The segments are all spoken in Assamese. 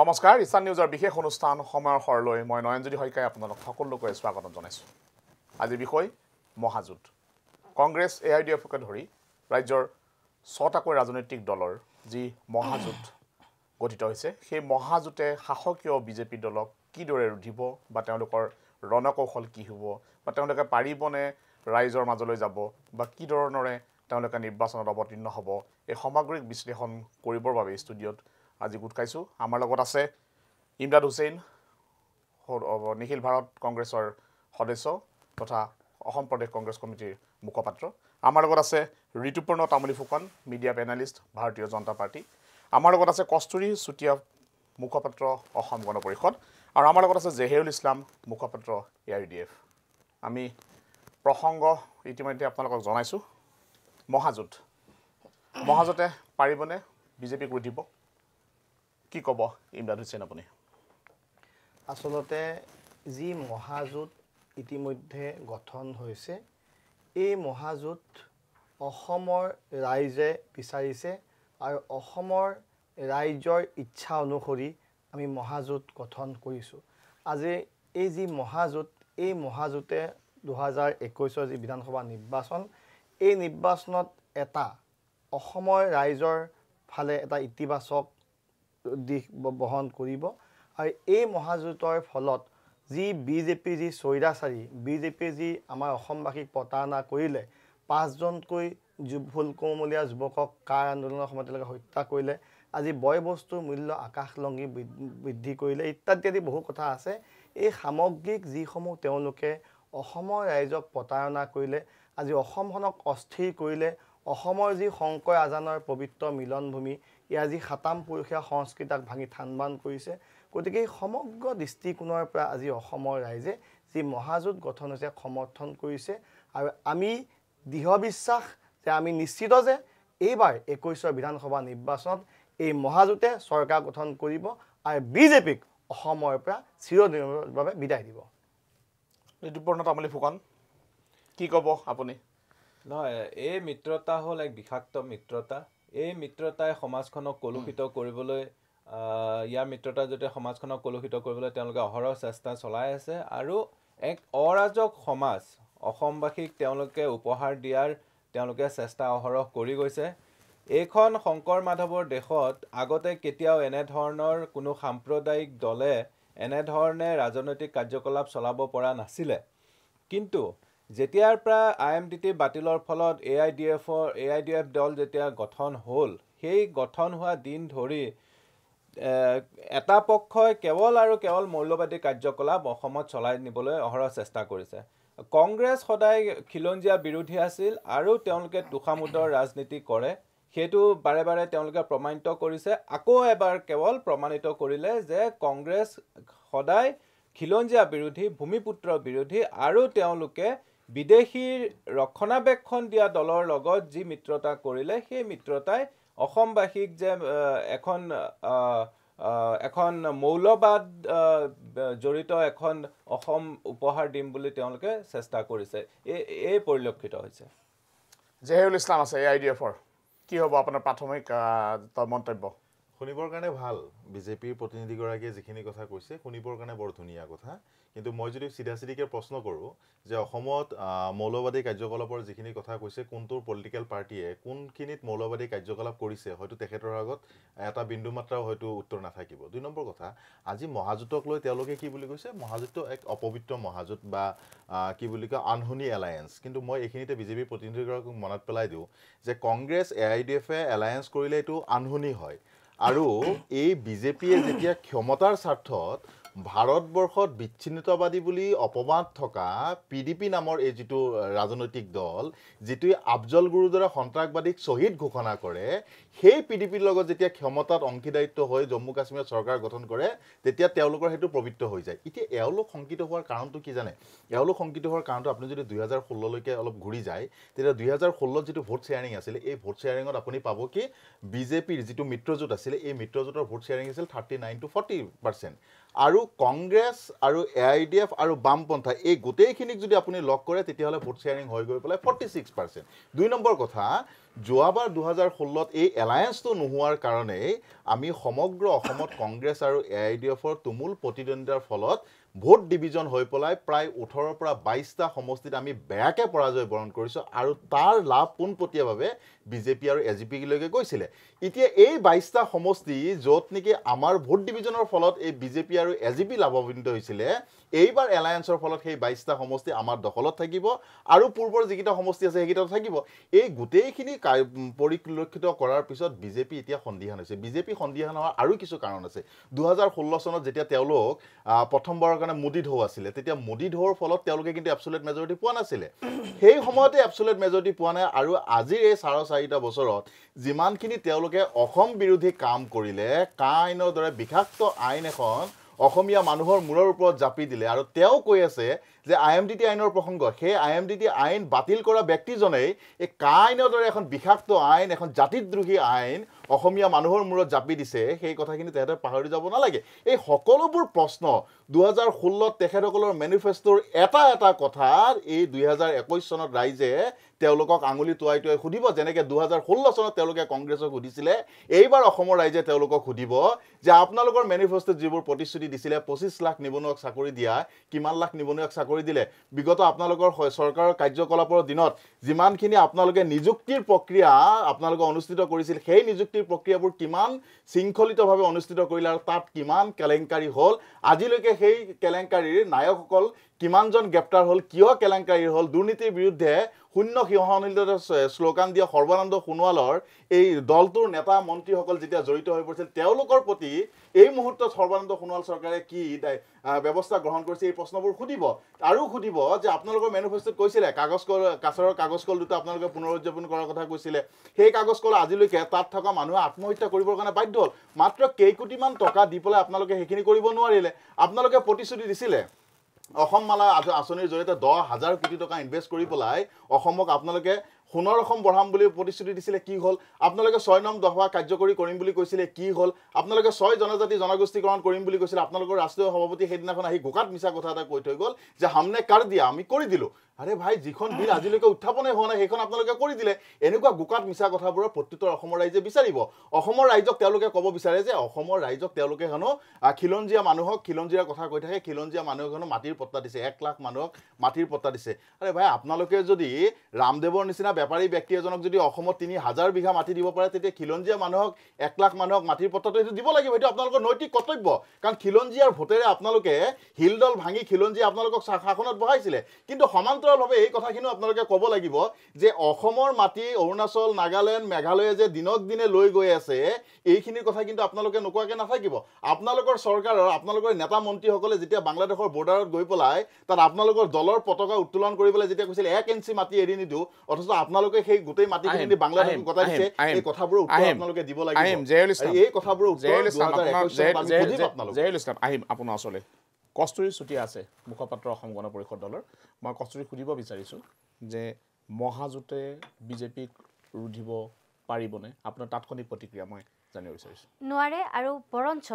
নমস্কাৰ ইছান নিউজৰ বিশেষ অনুষ্ঠান সময়ৰ সৰলৈ মই নয়নজ্যোতি শইকীয়াই আপোনালোক সকলোকে স্বাগতম জনাইছোঁ আজি বিষয় মহাজোঁট কংগ্ৰেছ এ আই ডি এফকে ধৰি ৰাজ্যৰ ছটাকৈ ৰাজনৈতিক দলৰ যি মহাজোঁট গঠিত হৈছে সেই মহাজোঁটে শাসকীয় বিজেপি দলক কিদৰে ৰুধিব বা তেওঁলোকৰ ৰণকৌশল কি হ'ব বা তেওঁলোকে পাৰিবনে ৰাইজৰ মাজলৈ যাব বা কি ধৰণেৰে তেওঁলোকে নিৰ্বাচনত অৱতীৰ্ণ হ'ব এই সামগ্ৰিক বিশ্লেষণ কৰিবৰ বাবে ষ্টুডিঅ'ত আজি গোট খাইছোঁ আমাৰ লগত আছে ইমৰাদ হুছেইন নিখিল ভাৰত কংগ্ৰেছৰ সদস্য তথা অসম প্ৰদেশ কংগ্ৰেছ কমিটিৰ মুখপাত্ৰ আমাৰ লগত আছে Rituparna Tamuli Phukan media panelist Bharatiya Janata party আমাৰ লগত আছে কস্তুৰী চুতীয়া মুখপাত্ৰ অসম গণ পৰিষদ আৰু আমাৰ লগত আছে জেহেৰুল ইছলাম মুখপাত্ৰ এ আই ডি এফ আমি প্ৰসংগ ইতিমধ্যে আপোনালোকক জনাইছোঁ মহাজোঁট মহাজোঁটে পাৰিবনে বিজেপিক উঠিব কি ক'ব ইমৰাদ হুছেইন আপুনি আচলতে যি মহাজোঁট ইতিমধ্যে গঠন হৈছে এই মহাজোঁট অসমৰ ৰাইজে বিচাৰিছে আৰু অসমৰ ৰাইজৰ ইচ্ছা অনুসৰি আমি মহাজোঁট গঠন কৰিছোঁ আজি এই যি মহাজোঁট এই মহাজোঁটে দুহেজাৰ একৈছৰ যি বিধানসভা নিৰ্বাচন এই নিৰ্বাচনত এটা অসমৰ ৰাইজৰ ফালে এটা ইতিবাচক দিশ বহন কৰিব আৰু এই মহাজোঁটৰ ফলত যি বি জে পি যি চৈৰাচাৰি বি জে পি যি আমাৰ অসমবাসীক প্ৰতাৰণা কৰিলে পাঁচজনকৈ যুৱ ফুলকুমলীয়া যুৱকক কাৰ আন্দোলনৰ সময়ত তেওঁলোকে হত্যা কৰিলে আজি বয় বস্তুৰ মূল্য আকাশলংগী বৃদ্ধি কৰিলে ইত্যাদি আদি বহু কথা আছে এই সামগ্ৰিক যিসমূহ তেওঁলোকে অসমৰ ৰাইজক প্ৰতাৰণা কৰিলে আজি অসমখনক অস্থিৰ কৰিলে অসমৰ যি শংকৰ আজানৰ পবিত্ৰ মিলনভূমি ই আজি সাতাম পুৰুষীয়া সংস্কৃতাক ভাঙি থানবান কৰিছে গতিকে এই সমগ্ৰ দৃষ্টিকোণৰ পৰা আজি অসমৰ ৰাইজে যি মহাজোঁট গঠন হৈছে সমৰ্থন কৰিছে আৰু আমি দৃঢ় বিশ্বাস যে আমি নিশ্চিত যে এইবাৰ একৈছৰ বিধানসভা নিৰ্বাচনত এই মহাজোঁটে চৰকাৰ গঠন কৰিব আৰু বিজেপিক অসমৰ পৰা চিৰদিনভাৱে বিদায় দিব ঋতুপৰ্ণ তামলী ফুকন কি ক'ব আপুনি নহয় এই মিত্ৰতা হ'ল এক বিষাক্ত মিত্ৰতা এই মিত্ৰতাই সমাজখনক কলুষিত কৰিবলৈ ইয়াৰ মিত্ৰতাৰ জৰিয়তে সমাজখনক কলুষিত কৰিবলৈ তেওঁলোকে অহৰহ চেষ্টা চলাই আছে আৰু এক অৰাজক সমাজ অসমবাসীক তেওঁলোকে উপহাৰ দিয়াৰ তেওঁলোকে চেষ্টা অহৰহ কৰি গৈছে এইখন শংকৰ মাধৱৰ দেশত আগতে কেতিয়াও এনেধৰণৰ কোনো সাম্প্ৰদায়িক দলে এনেধৰণে ৰাজনৈতিক কাৰ্যকলাপ চলাব পৰা নাছিলে কিন্তু যেতিয়াৰ পৰা আই এম ডি টি বাতিলৰ ফলত এ আই ডি এফৰ এ আই ডি এফ দল যেতিয়া গঠন হ'ল সেই গঠন হোৱা দিন ধৰি এটা পক্ষই কেৱল আৰু কেৱল মৌল্যবাদী কাৰ্যকলাপ অসমত চলাই নিবলৈ অহৰহ চেষ্টা কৰিছে কংগ্ৰেছ সদায় খিলঞ্জীয়া বিৰোধী আছিল আৰু তেওঁলোকে তোষামুদৰ ৰাজনীতি কৰে সেইটো বাৰে বাৰে তেওঁলোকে প্ৰমাণিত কৰিছে আকৌ এবাৰ কেৱল প্ৰমাণিত কৰিলে যে কংগ্ৰেছ সদায় খিলঞ্জীয়া বিৰোধী ভূমিপুত্ৰ বিৰোধী আৰু তেওঁলোকে বিদেশীৰ ৰক্ষণাবেক্ষণ দিয়া দলৰ লগত যি মিত্ৰতা কৰিলে সেই মিত্ৰতাই অসমবাসীক যে এখন এখন মৌলবাদ জড়িত এখন অসম উপহাৰ দিম বুলি তেওঁলোকে চেষ্টা কৰিছে এই এই পৰিলক্ষিত হৈছে জেহেৰুল ইছলাম আছে এ আই ডি এফৰ কি হ'ব আপোনাৰ প্ৰাথমিক মন্তব্য শুনিবৰ কাৰণে ভাল বিজেপিৰ প্ৰতিনিধিগৰাকীয়ে যিখিনি কথা কৈছে শুনিবৰ কাৰণে বৰ ধুনীয়া কথা কিন্তু মই যদি চিধা চিধিকৈ প্ৰশ্ন কৰোঁ যে অসমত মৌলবাদী কাৰ্যকলাপৰ যিখিনি কথা কৈছে কোনটো পলিটিকেল পাৰ্টীয়ে কোনখিনিত মৌলবাদী কাৰ্যকলাপ কৰিছে হয়তো তেখেতৰ আগত এটা বিন্দু মাত্ৰাও হয়তো উত্তৰ নাথাকিব দুই নম্বৰ কথা আজি মহাজোঁটক লৈ তেওঁলোকে কি বুলি কৈছে মহাজোঁটটো এক অপবিত্ৰ মহাজোঁট বা কি বুলি কয় আনহুনি এলায়েন্স কিন্তু মই এইখিনিতে বিজেপিৰ প্ৰতিনিধিগৰাকীক মনত পেলাই দিওঁ যে কংগ্ৰেছ এ আই ডি এফে এলায়েন্স কৰিলে এইটো আনহুনি হয় আৰু এই বিজেপিয়ে যেতিয়া ক্ষমতাৰ স্বাৰ্থত ভাৰতবৰ্ষত বিচ্ছিন্নতাবাদী বুলি অপবাদ থকা পি ডি পি নামৰ এই যিটো ৰাজনৈতিক দল যিটোৱে আফজল গুৰুদৰে সন্ত্ৰাসবাদীক শ্বহীদ ঘোষণা কৰে সেই পি ডি পিৰ লগত যেতিয়া ক্ষমতাত অংশীদাৰিত্ব হৈ জম্মু কাশ্মীৰত চৰকাৰ গঠন কৰে তেতিয়া তেওঁলোকৰ সেইটো পবিত্ৰ হৈ যায় এতিয়া এওঁলোক শংকিত হোৱাৰ কাৰণটো কি জানে এওঁলোক শংকিত হোৱাৰ কাৰণটো আপুনি যদি দুহেজাৰ ষোল্ললৈকে অলপ ঘূৰি যায় তেতিয়া দুহেজাৰ ষোল্লত যিটো ভোট শ্বেয়াৰিং আছিলে এই ভোট শ্বেয়াৰিঙত আপুনি পাব কি বিজেপিৰ যিটো মিত্ৰজোঁট আছিলে এই মিত্ৰজোঁটৰ ভোট শ্বেয়াৰিং আছিল thirty nine to forty percent আৰু কংগ্ৰেছ আৰু এ আই ডি এফ আৰু বামপন্থা এই গোটেইখিনিক যদি আপুনি লগ কৰে তেতিয়াহ'লে ভোট শ্বেয়াৰিং হৈ গৈ পেলাই ফৰ্টি ছিক্স পাৰ্চেণ্ট দুই নম্বৰ কথা যোৱাবাৰ দুহেজাৰ ষোল্লত এই এলায়েঞ্চটো নোহোৱাৰ কাৰণেই আমি সমগ্ৰ অসমত কংগ্ৰেছ আৰু এ আই ডি এফৰ তুমুল প্ৰতিদ্বন্দ্বিতাৰ ফলত ভোট ডিভিজন হৈ পেলাই প্ৰায় ওঠৰৰ পৰা বাইছটা সমষ্টিত আমি বেয়াকৈ পৰাজয় বৰণ কৰিছোঁ আৰু তাৰ লাভ পোনপটীয়াভাৱে বিজেপি আৰু এ জি পিলৈকে গৈছিলে এতিয়া এই বাইছটা সমষ্টি য'ত নেকি আমাৰ ভোট ডিভিজনৰ ফলত এই বিজেপি আৰু এ জি পি লাভান্বিত হৈছিলে এইবাৰ এলায়েন্সৰ ফলত সেই বাইছটা সমষ্টি আমাৰ দখলত থাকিব আৰু পূৰ্বৰ যিকেইটা সমষ্টি আছে সেইকেইটাও থাকিব এই গোটেইখিনি পৰিলক্ষিত কৰাৰ পিছত বিজেপি এতিয়া সন্দিহান হৈছে বিজেপি সন্দিহান হোৱাৰ আৰু কিছু কাৰণ আছে দুহেজাৰ ষোল্ল চনত যেতিয়া তেওঁলোক প্ৰথমবাৰৰ কাৰণে মোদী ঢৌ আছিলে তেতিয়া মোদী ঢৌৰ ফলত তেওঁলোকে কিন্তু এপচলেট মেজৰিটি পোৱা নাছিলে সেই সময়তে এপচলেট মেজৰিটি পোৱা নাই আৰু আজিৰ এই চাৰে চাৰিটা বছৰত যিমানখিনি তেওঁলোকে অসম বিৰোধী কাম কৰিলে কা আইনৰ দৰে বিষাক্ত আইন এখন অসমীয়া মানুহৰ মূৰৰ ওপৰত জাপি দিলে আৰু তেওঁ কৈ আছে যে আই এম ডি টি আইনৰ প্ৰসংগ সেই আই এম ডি টি আইন বাতিল কৰা ব্যক্তিজনেই এই কা আইনৰ দৰে এখন বিষাক্ত আইন এখন জাতিদ্ৰোহী আইন অসমীয়া মানুহৰ মূৰত জাপি দিছে সেই কথাখিনি তেহেঁতে পাহৰি যাব নালাগে এই সকলোবোৰ প্ৰশ্ন দুহেজাৰ ষোল্লত তেখেতসকলৰ মেনিফেষ্টোৰ এটা এটা কথা এই দুহেজাৰ একৈছ চনত ৰাইজে তেওঁলোকক আঙুলি টোৱাই টোৱাই সুধিব যেনেকৈ দুহেজাৰ ষোল্ল চনত তেওঁলোকে কংগ্ৰেছক সুধিছিলে এইবাৰ অসমৰ ৰাইজে তেওঁলোকক সুধিব যে আপোনালোকৰ মেনিফেষ্টোত যিবোৰ প্ৰতিশ্ৰুতি দিছিলে পঁচিছ লাখ নিবনুৱাক চাকৰি দিয়া কিমান লাখ নিবনুৱাক চাকৰি দিলে বিগত আপোনালোকৰ চৰকাৰৰ কাৰ্যকলাপৰ দিনত যিমানখিনি আপোনালোকে নিযুক্তিৰ প্ৰক্ৰিয়া আপোনালোকে অনুষ্ঠিত কৰিছিল সেই নিযুক্তিৰ প্ৰক্ৰিয়াবোৰ কিমান শৃংখলিতভাৱে অনুষ্ঠিত কৰিলে আৰু তাত কিমান কেলেংকাৰী হ'ল আজিলৈকে সেই কেলেংকাৰীৰ নায়কসকল কিমানজন গ্ৰেপ্তাৰ হ'ল কিয় কেলেংকাৰী হ'ল দুৰ্নীতিৰ বিৰুদ্ধে শূন্য সিংহনীলতে শ্লোগান দিয়া সৰ্বানন্দ সোণোৱালৰ এই দলটোৰ নেতা মন্ত্ৰীসকল যেতিয়া জড়িত হৈ পৰিছিল তেওঁলোকৰ প্ৰতি এই মুহূৰ্তত সৰ্বানন্দ সোণোৱাল চৰকাৰে কি ব্যৱস্থা গ্ৰহণ কৰিছে এই প্ৰশ্নবোৰ সুধিব আৰু সুধিব যে আপোনালোকৰ মেনিফেষ্টোত কৈছিলে কাগজ কল কাছৰ কাগজ কল দুটা আপোনালোকে পুনৰ উদযাপন কৰাৰ কথা কৈছিলে সেই কাগজ কল আজিলৈকে তাত থকা মানুহে আত্মহত্যা কৰিবৰ কাৰণে বাধ্য হ'ল মাত্ৰ কেইকোটিমান টকা দি পেলাই আপোনালোকে সেইখিনি কৰিব নোৱাৰিলে আপোনালোকে প্ৰতিশ্ৰুতি দিছিলে অসম মালা আঁচনিৰ জৰিয়তে দহ হাজাৰ কোটি টকা ইনভেষ্ট কৰি পেলাই অসমক আপোনালোকে সোণৰ অসম বঢ়াম বুলি প্ৰতিশ্ৰুতি দিছিলে কি হ'ল আপোনালোকে ছয় নং দহা কাৰ্যকৰী কৰিম বুলি কৈছিলে কি হ'ল আপোনালোকে ছয় জনজাতি জনগোষ্ঠীকৰণ কৰিম বুলি কৈছিলে আপোনালোকৰ ৰাষ্ট্ৰীয় সভাপতি সেইদিনাখন আহি গোকাত মিছা কথা এটা কৈ থৈ গ'ল যে হামনে কাৰ দিয়া আমি কৰি দিলোঁ আৰে ভাই যিখন বিল আজিলৈকে উত্থাপনেই হোৱা নাই সেইখন আপোনালোকে কৰি দিলে এনেকুৱা গোকাত মিছা কথাবোৰৰ প্ৰত্যুত্তৰ অসমৰ ৰাইজে বিচাৰিব অসমৰ ৰাইজক তেওঁলোকে ক'ব বিচাৰে যে অসমৰ ৰাইজক তেওঁলোকে হেনো খিলঞ্জীয়া মানুহক খিলঞ্জীয়া কথা কৈ থাকে খিলঞ্জীয়া মানুহক হেনো মাটিৰ পত্তা দিছে এক লাখ মানুহক মাটিৰ পত্তা দিছে আৰে ভাই আপোনালোকে যদি ৰামদেৱৰ নিচিনা বেপাৰী ব্যক্তি এজনক যদি অসমত তিনি হাজাৰ বিঘা মাটি দিব পাৰে তেতিয়া খিলঞ্জীয়া মানুহক এক লাখ মানুহক মাটিৰ পত্তাটো এইটো দিব লাগিব সেইটো আপোনালোকৰ নৈতিক কৰ্তব্য কাৰণ খিলঞ্জীয়াৰ ভোটেৰে আপোনালোকে শিলদল ভাঙি খিলঞ্জীয়া আপোনালোকক শাসনত বহাইছিলে কিন্তু সমান্তৰ অৰুণাচলৰ বাবে এই কথাখিনিও আপোনালোকে ক'ব লাগিব যে অসমৰ মাটি অৰুণাচল নাগালেণ্ড মেঘালয়ে যে দিনক দিনে লৈ গৈ আছে এইখিনিৰ কথা কিন্তু আপোনালোকে নোকোৱাকৈ নাথাকিব আপোনালোকৰ চৰকাৰৰ আপোনালোকৰ নেতা মন্ত্ৰীসকলে যেতিয়া বাংলাদেশৰ বৰ্ডাৰত গৈ পেলাই তাত আপোনালোকৰ দলৰ পতাকা উত্তোলন কৰিবলৈ যেতিয়া কৈছিলে এক ইঞ্চি মাটি এৰি নিদিওঁ অথচ আপোনালোকে সেই গোটেই মাটিখিনি বাংলাদেশ গটাই দিছে এই কথাবোৰৰ আপোনালোকে দিব লাগিব এই কথাবোৰ আহিম আপোনাৰ ওচৰলৈ কস্তুৰী চুতীয়া আছে মুখপাত্ৰ অসম গণ পৰিষদ দলৰ মই কস্তুৰী সুধিব বিচাৰিছোঁ যে মহাজোঁটে বিজেপিক ৰুধিব পাৰিবনে আপোনাৰ তাৎক্ষণিক প্ৰতিক্ৰিয়া মই জানিব বিচাৰিছোঁ নোৱাৰে আৰু বৰঞ্চ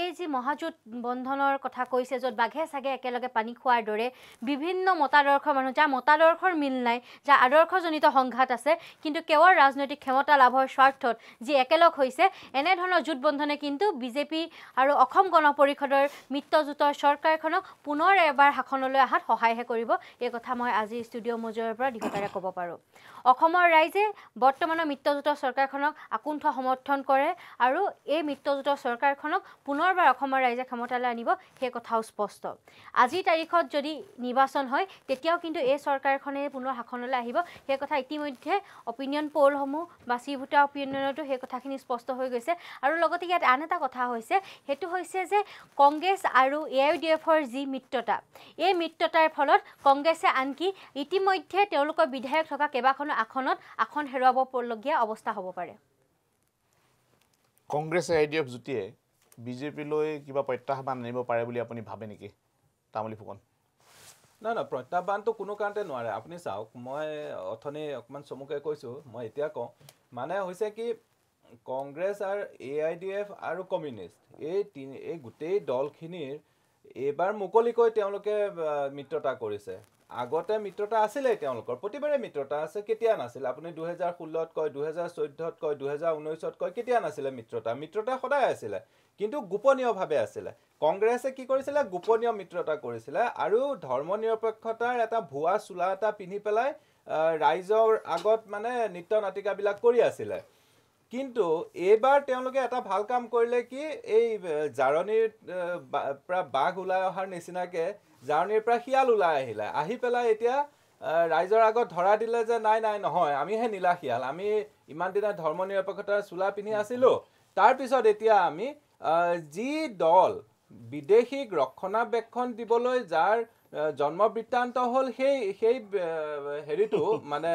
এই যে মহাজোঁট বন্ধনৰ কথা কৈছে য'ত বাঘে চাগে একেলগে পানী খোৱাৰ দৰে বিভিন্ন মতাদৰ্শৰ মানুহ যাৰ মতাদৰ্শৰ মিল নাই যা আদৰ্শজনিত সংঘাত আছে কিন্তু কেৱল ৰাজনৈতিক ক্ষমতা লাভৰ স্বাৰ্থত যি একেলগ হৈছে এনেধৰণৰ বন্ধনে কিন্তু বিজেপি আৰু অসম গণ পৰিষদৰ মিত্ৰজোঁটৰ চৰকাৰখনক পুনৰ এবাৰ শাসনলৈ অহাত সহায়হে কৰিব এই কথা মই আজি ষ্টুডিঅ' মজুৰৰ পৰা দীঘলীয়া ক'ব পাৰোঁ অসমৰ ৰাইজে বৰ্তমানৰ মিত্ৰজোঁটৰ চৰকাৰখনক আকুণ্ঠ সমৰ্থন কৰে আৰু এই মিত্ৰজোঁটৰ চৰকাৰখনক পুনৰবাৰ অসমৰ ৰাইজে ক্ষমতালৈ আনিব সেই কথাও স্পষ্ট আজিৰ তাৰিখত যদি নিৰ্বাচন হয় তেতিয়াও কিন্তু এই চৰকাৰখনে পুনৰ শাসনলৈ আহিব সেই কথা ইতিমধ্যে অপিনিয়ন পলসমূহ বাছি ভোটা অপিনিয়নতো সেই কথাখিনি স্পষ্ট হৈ গৈছে আৰু লগতে ইয়াত আন এটা কথা হৈছে সেইটো হৈছে যে কংগ্ৰেছ আৰু এ আই ডি এফৰ যি মিত্ৰতা এই মিত্ৰতাৰ ফলত কংগ্ৰেছে আনকি ইতিমধ্যে তেওঁলোকৰ বিধায়ক থকা কেইবাখনো আসনত আসন হেৰুৱাবলগীয়া অৱস্থা হ'ব পাৰে কংগ্ৰেছ আই ডি এফ যুটীয়ে বিজেপিলৈ কিবা প্ৰত্যাহ্বান আনিব পাৰে বুলি আপুনি ভাবে নেকি তামুলি ফুকন নাই নাই প্ৰত্যাহ্বানটো কোনো কাৰণতে নোৱাৰে আপুনি চাওক মই অথনি অকণমান চমুকৈ কৈছোঁ মই এতিয়া কওঁ মানে হৈছে কি কংগ্ৰেছ আৰু এ আই ডি এফ আৰু কমিউনিষ্ট এই তিনি এই গোটেই দলখিনিৰ এইবাৰ মুকলিকৈ তেওঁলোকে মিত্ৰতা কৰিছে আগতে মিত্ৰতা আছিলেই তেওঁলোকৰ প্ৰতিবাৰে মিত্ৰতা আছে কেতিয়া নাছিল আপুনি দুহেজাৰ ষোল্লত কয় দুহেজাৰ চৈধ্যত কয় দুহেজাৰ ঊনৈছত কয় কেতিয়া নাছিলে মিত্ৰতা মিত্ৰতা সদায় আছিলে কিন্তু গোপনীয়ভাৱে আছিলে কংগ্ৰেছে কি কৰিছিলে গোপনীয় মিত্ৰতা কৰিছিলে আৰু ধৰ্ম নিৰপেক্ষতাৰ এটা ভুৱা চোলা এটা পিন্ধি পেলাই ৰাইজৰ আগত মানে নৃত্য নাটিকাবিলাক কৰি আছিলে কিন্তু এইবাৰ তেওঁলোকে এটা ভাল কাম কৰিলে কি এই জাৰণিৰ পৰা বাঘ ওলাই অহাৰ নিচিনাকৈ জাৰণিৰ পৰা শিয়াল ওলাই আহিলে আহি পেলাই এতিয়া ৰাইজৰ আগত ধৰা দিলে যে নাই নাই নহয় আমিহে নীলা শিয়াল আমি ইমান দিনে নিৰপেক্ষতাৰ চোলা পিন্ধি আছিলোঁ তাৰপিছত এতিয়া আমি যি দল বিদেশীক ৰক্ষণাবেক্ষণ দিবলৈ যাৰ জন্ম বৃত্তান্ত হ'ল সেই সেই হেৰিটো মানে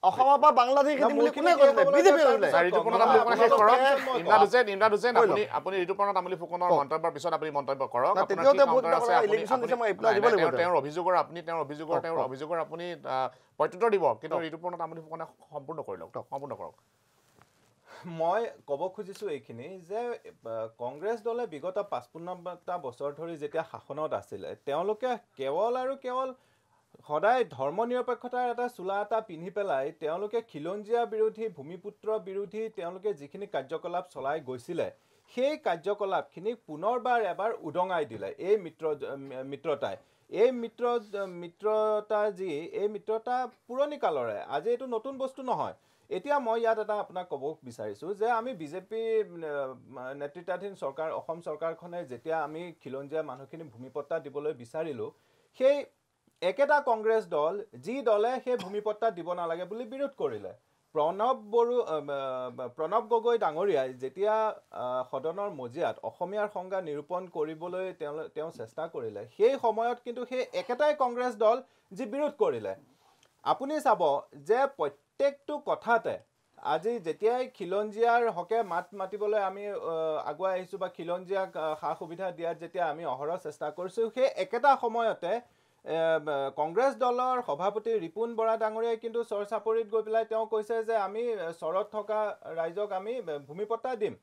প্ৰত্যুত্তৰ দিব কিন্তু ঋতুপৰ্ণ ফুকনে সম্পূৰ্ণ কৰি লওক সম্পূৰ্ণ কৰক মই ক'ব খুজিছো এইখিনি যে কংগ্ৰেছ দলে বিগত পাঁচপন্নটা বছৰ ধৰি যেতিয়া শাসনত আছিলে তেওঁলোকে কেৱল আৰু কেৱল সদায় ধৰ্ম নিৰপেক্ষতাৰ এটা চোলা এটা পিন্ধি পেলাই তেওঁলোকে খিলঞ্জীয়া বিৰোধী ভূমিপুত্ৰ বিৰোধী তেওঁলোকে যিখিনি কাৰ্যকলাপ চলাই গৈছিলে সেই কাৰ্যকলাপখিনিক পুনৰবাৰ এবাৰ উদঙাই দিলে এই মিত্ৰ মিত্ৰতাই এই মিত্ৰ মিত্ৰতা যি এই মিত্ৰতা পুৰণি কালৰে আজি এইটো নতুন বস্তু নহয় এতিয়া মই ইয়াত এটা আপোনাক ক'ব বিচাৰিছোঁ যে আমি বিজেপি নেতৃত্বাধীন চৰকাৰ অসম চৰকাৰখনে যেতিয়া আমি খিলঞ্জীয়া মানুহখিনি ভূমিপত্তা দিবলৈ বিচাৰিলোঁ সেই একেটা কংগ্ৰেছ দল যি দলে সেই ভূমিপত্তা দিব নালাগে বুলি বিৰোধ কৰিলে প্ৰণৱ বড়ো প্ৰণৱ গগৈ ডাঙৰীয়াই যেতিয়া সদনৰ মজিয়াত অসমীয়াৰ সংজ্ঞা নিৰূপণ কৰিবলৈ তেওঁ তেওঁ চেষ্টা কৰিলে সেই সময়ত কিন্তু সেই একেটাই কংগ্ৰেছ দল যি বিৰোধ কৰিলে আপুনি চাব যে প্ৰত্যেকটো কথাতে আজি যেতিয়াই খিলঞ্জীয়াৰ হকে মাত মাতিবলৈ আমি আগুৱাই আহিছোঁ বা খিলঞ্জীয়াক সা সুবিধা দিয়াত যেতিয়া আমি অহৰহ চেষ্টা কৰিছোঁ সেই একেটা সময়তে কংগ্ৰেছ দলৰ সভাপতি ৰিপুণ বৰা ডাঙৰীয়াই কিন্তু চৰ চাপৰিত গৈ পেলাই তেওঁ কৈছে যে আমি চৰত থকা ৰাইজক আমি ভূমিপত্তা দিম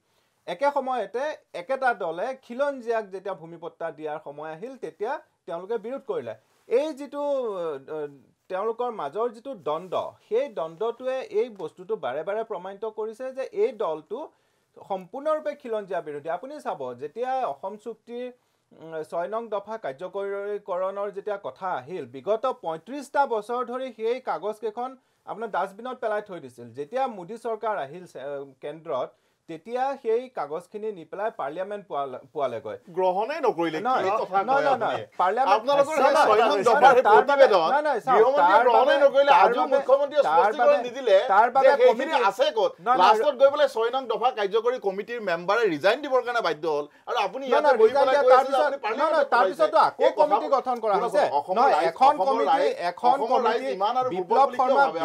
একে সময়তে একেটা দলে খিলঞ্জীয়াক যেতিয়া ভূমিপত্তা দিয়াৰ সময় আহিল তেতিয়া তেওঁলোকে বিৰোধ কৰিলে এই যিটো তেওঁলোকৰ মাজৰ যিটো দ্বন্দ্ব সেই দ্বন্দ্বটোৱে এই বস্তুটো বাৰে বাৰে প্ৰমাণিত কৰিছে যে এই দলটো সম্পূৰ্ণৰূপে খিলঞ্জীয়া বিৰোধী আপুনি চাব যেতিয়া অসম চুক্তিৰ ছয় নং দফা কাৰ্যকৰীকৰণৰ যেতিয়া কথা আহিল বিগত পঁয়ত্ৰিছটা বছৰ ধৰি সেই কাগজকেইখন আপোনাৰ ডাষ্টবিনত পেলাই থৈ দিছিল যেতিয়া মোদী চৰকাৰ আহিল কেন্দ্ৰত তেতিয়া সেই কাগজখিনি নি পেলাই পাৰ্লিয়ামেণ্ট পোৱালেগৈ গ্ৰহণে নকৰিলে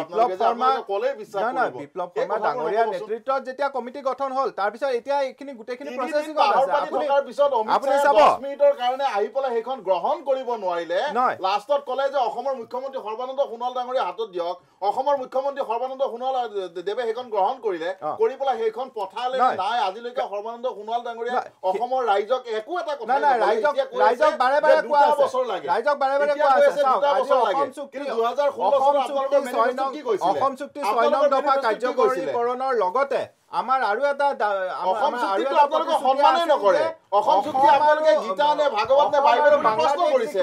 বিপ্লৱ শৰ্মা ডাঙৰীয়া নেতৃত্বত যেতিয়া কমিটি গঠন কাৰণ হ'ল তাৰপিছত এতিয়া এইখিনি গোটেইখিনি প্ৰচেছিং হ'ল আপুনি পিছত আপুনি চাব মিনিটৰ কাৰণে আহি পেলাই সেইখন গ্ৰহণ কৰিব নোৱাৰিলে লাষ্টত ক'লে যে অসমৰ মুখ্যমন্ত্ৰী সৰ্বানন্দ সোণোৱাল ডাঙৰীয়া হাতত দিয়ক অসমৰ মুখ্যমন্ত্ৰী সৰ্বানন্দ সোণোৱাল দেৱে সেইখন গ্ৰহণ কৰিলে কৰি পেলাই সেইখন পঠালে নাই আজিলৈকে সৰ্বানন্দ সোণোৱাল ডাঙৰীয়া অসমৰ ৰাইজক একো এটা কথা নাই ৰাইজক ৰাইজক বাৰে বাৰে কোৱা বছৰ ৰাইজক বাৰে বাৰে কোৱা আছে চাওক কিন্তু দুহেজাৰ ষোল্ল চনত আপোনালোকে অসম চুক্তি ছয় নং দফা কাৰ্যকৰীকৰণৰ লগতে আমাৰ আৰু এটা অসম চুক্তিটো আপোনালোকে সন্মানেই নকৰে অসম চুক্তি আপোনালোকে গীতা নে ভাগৱত নে বাইবেলত প্ৰশ্ন কৰিছে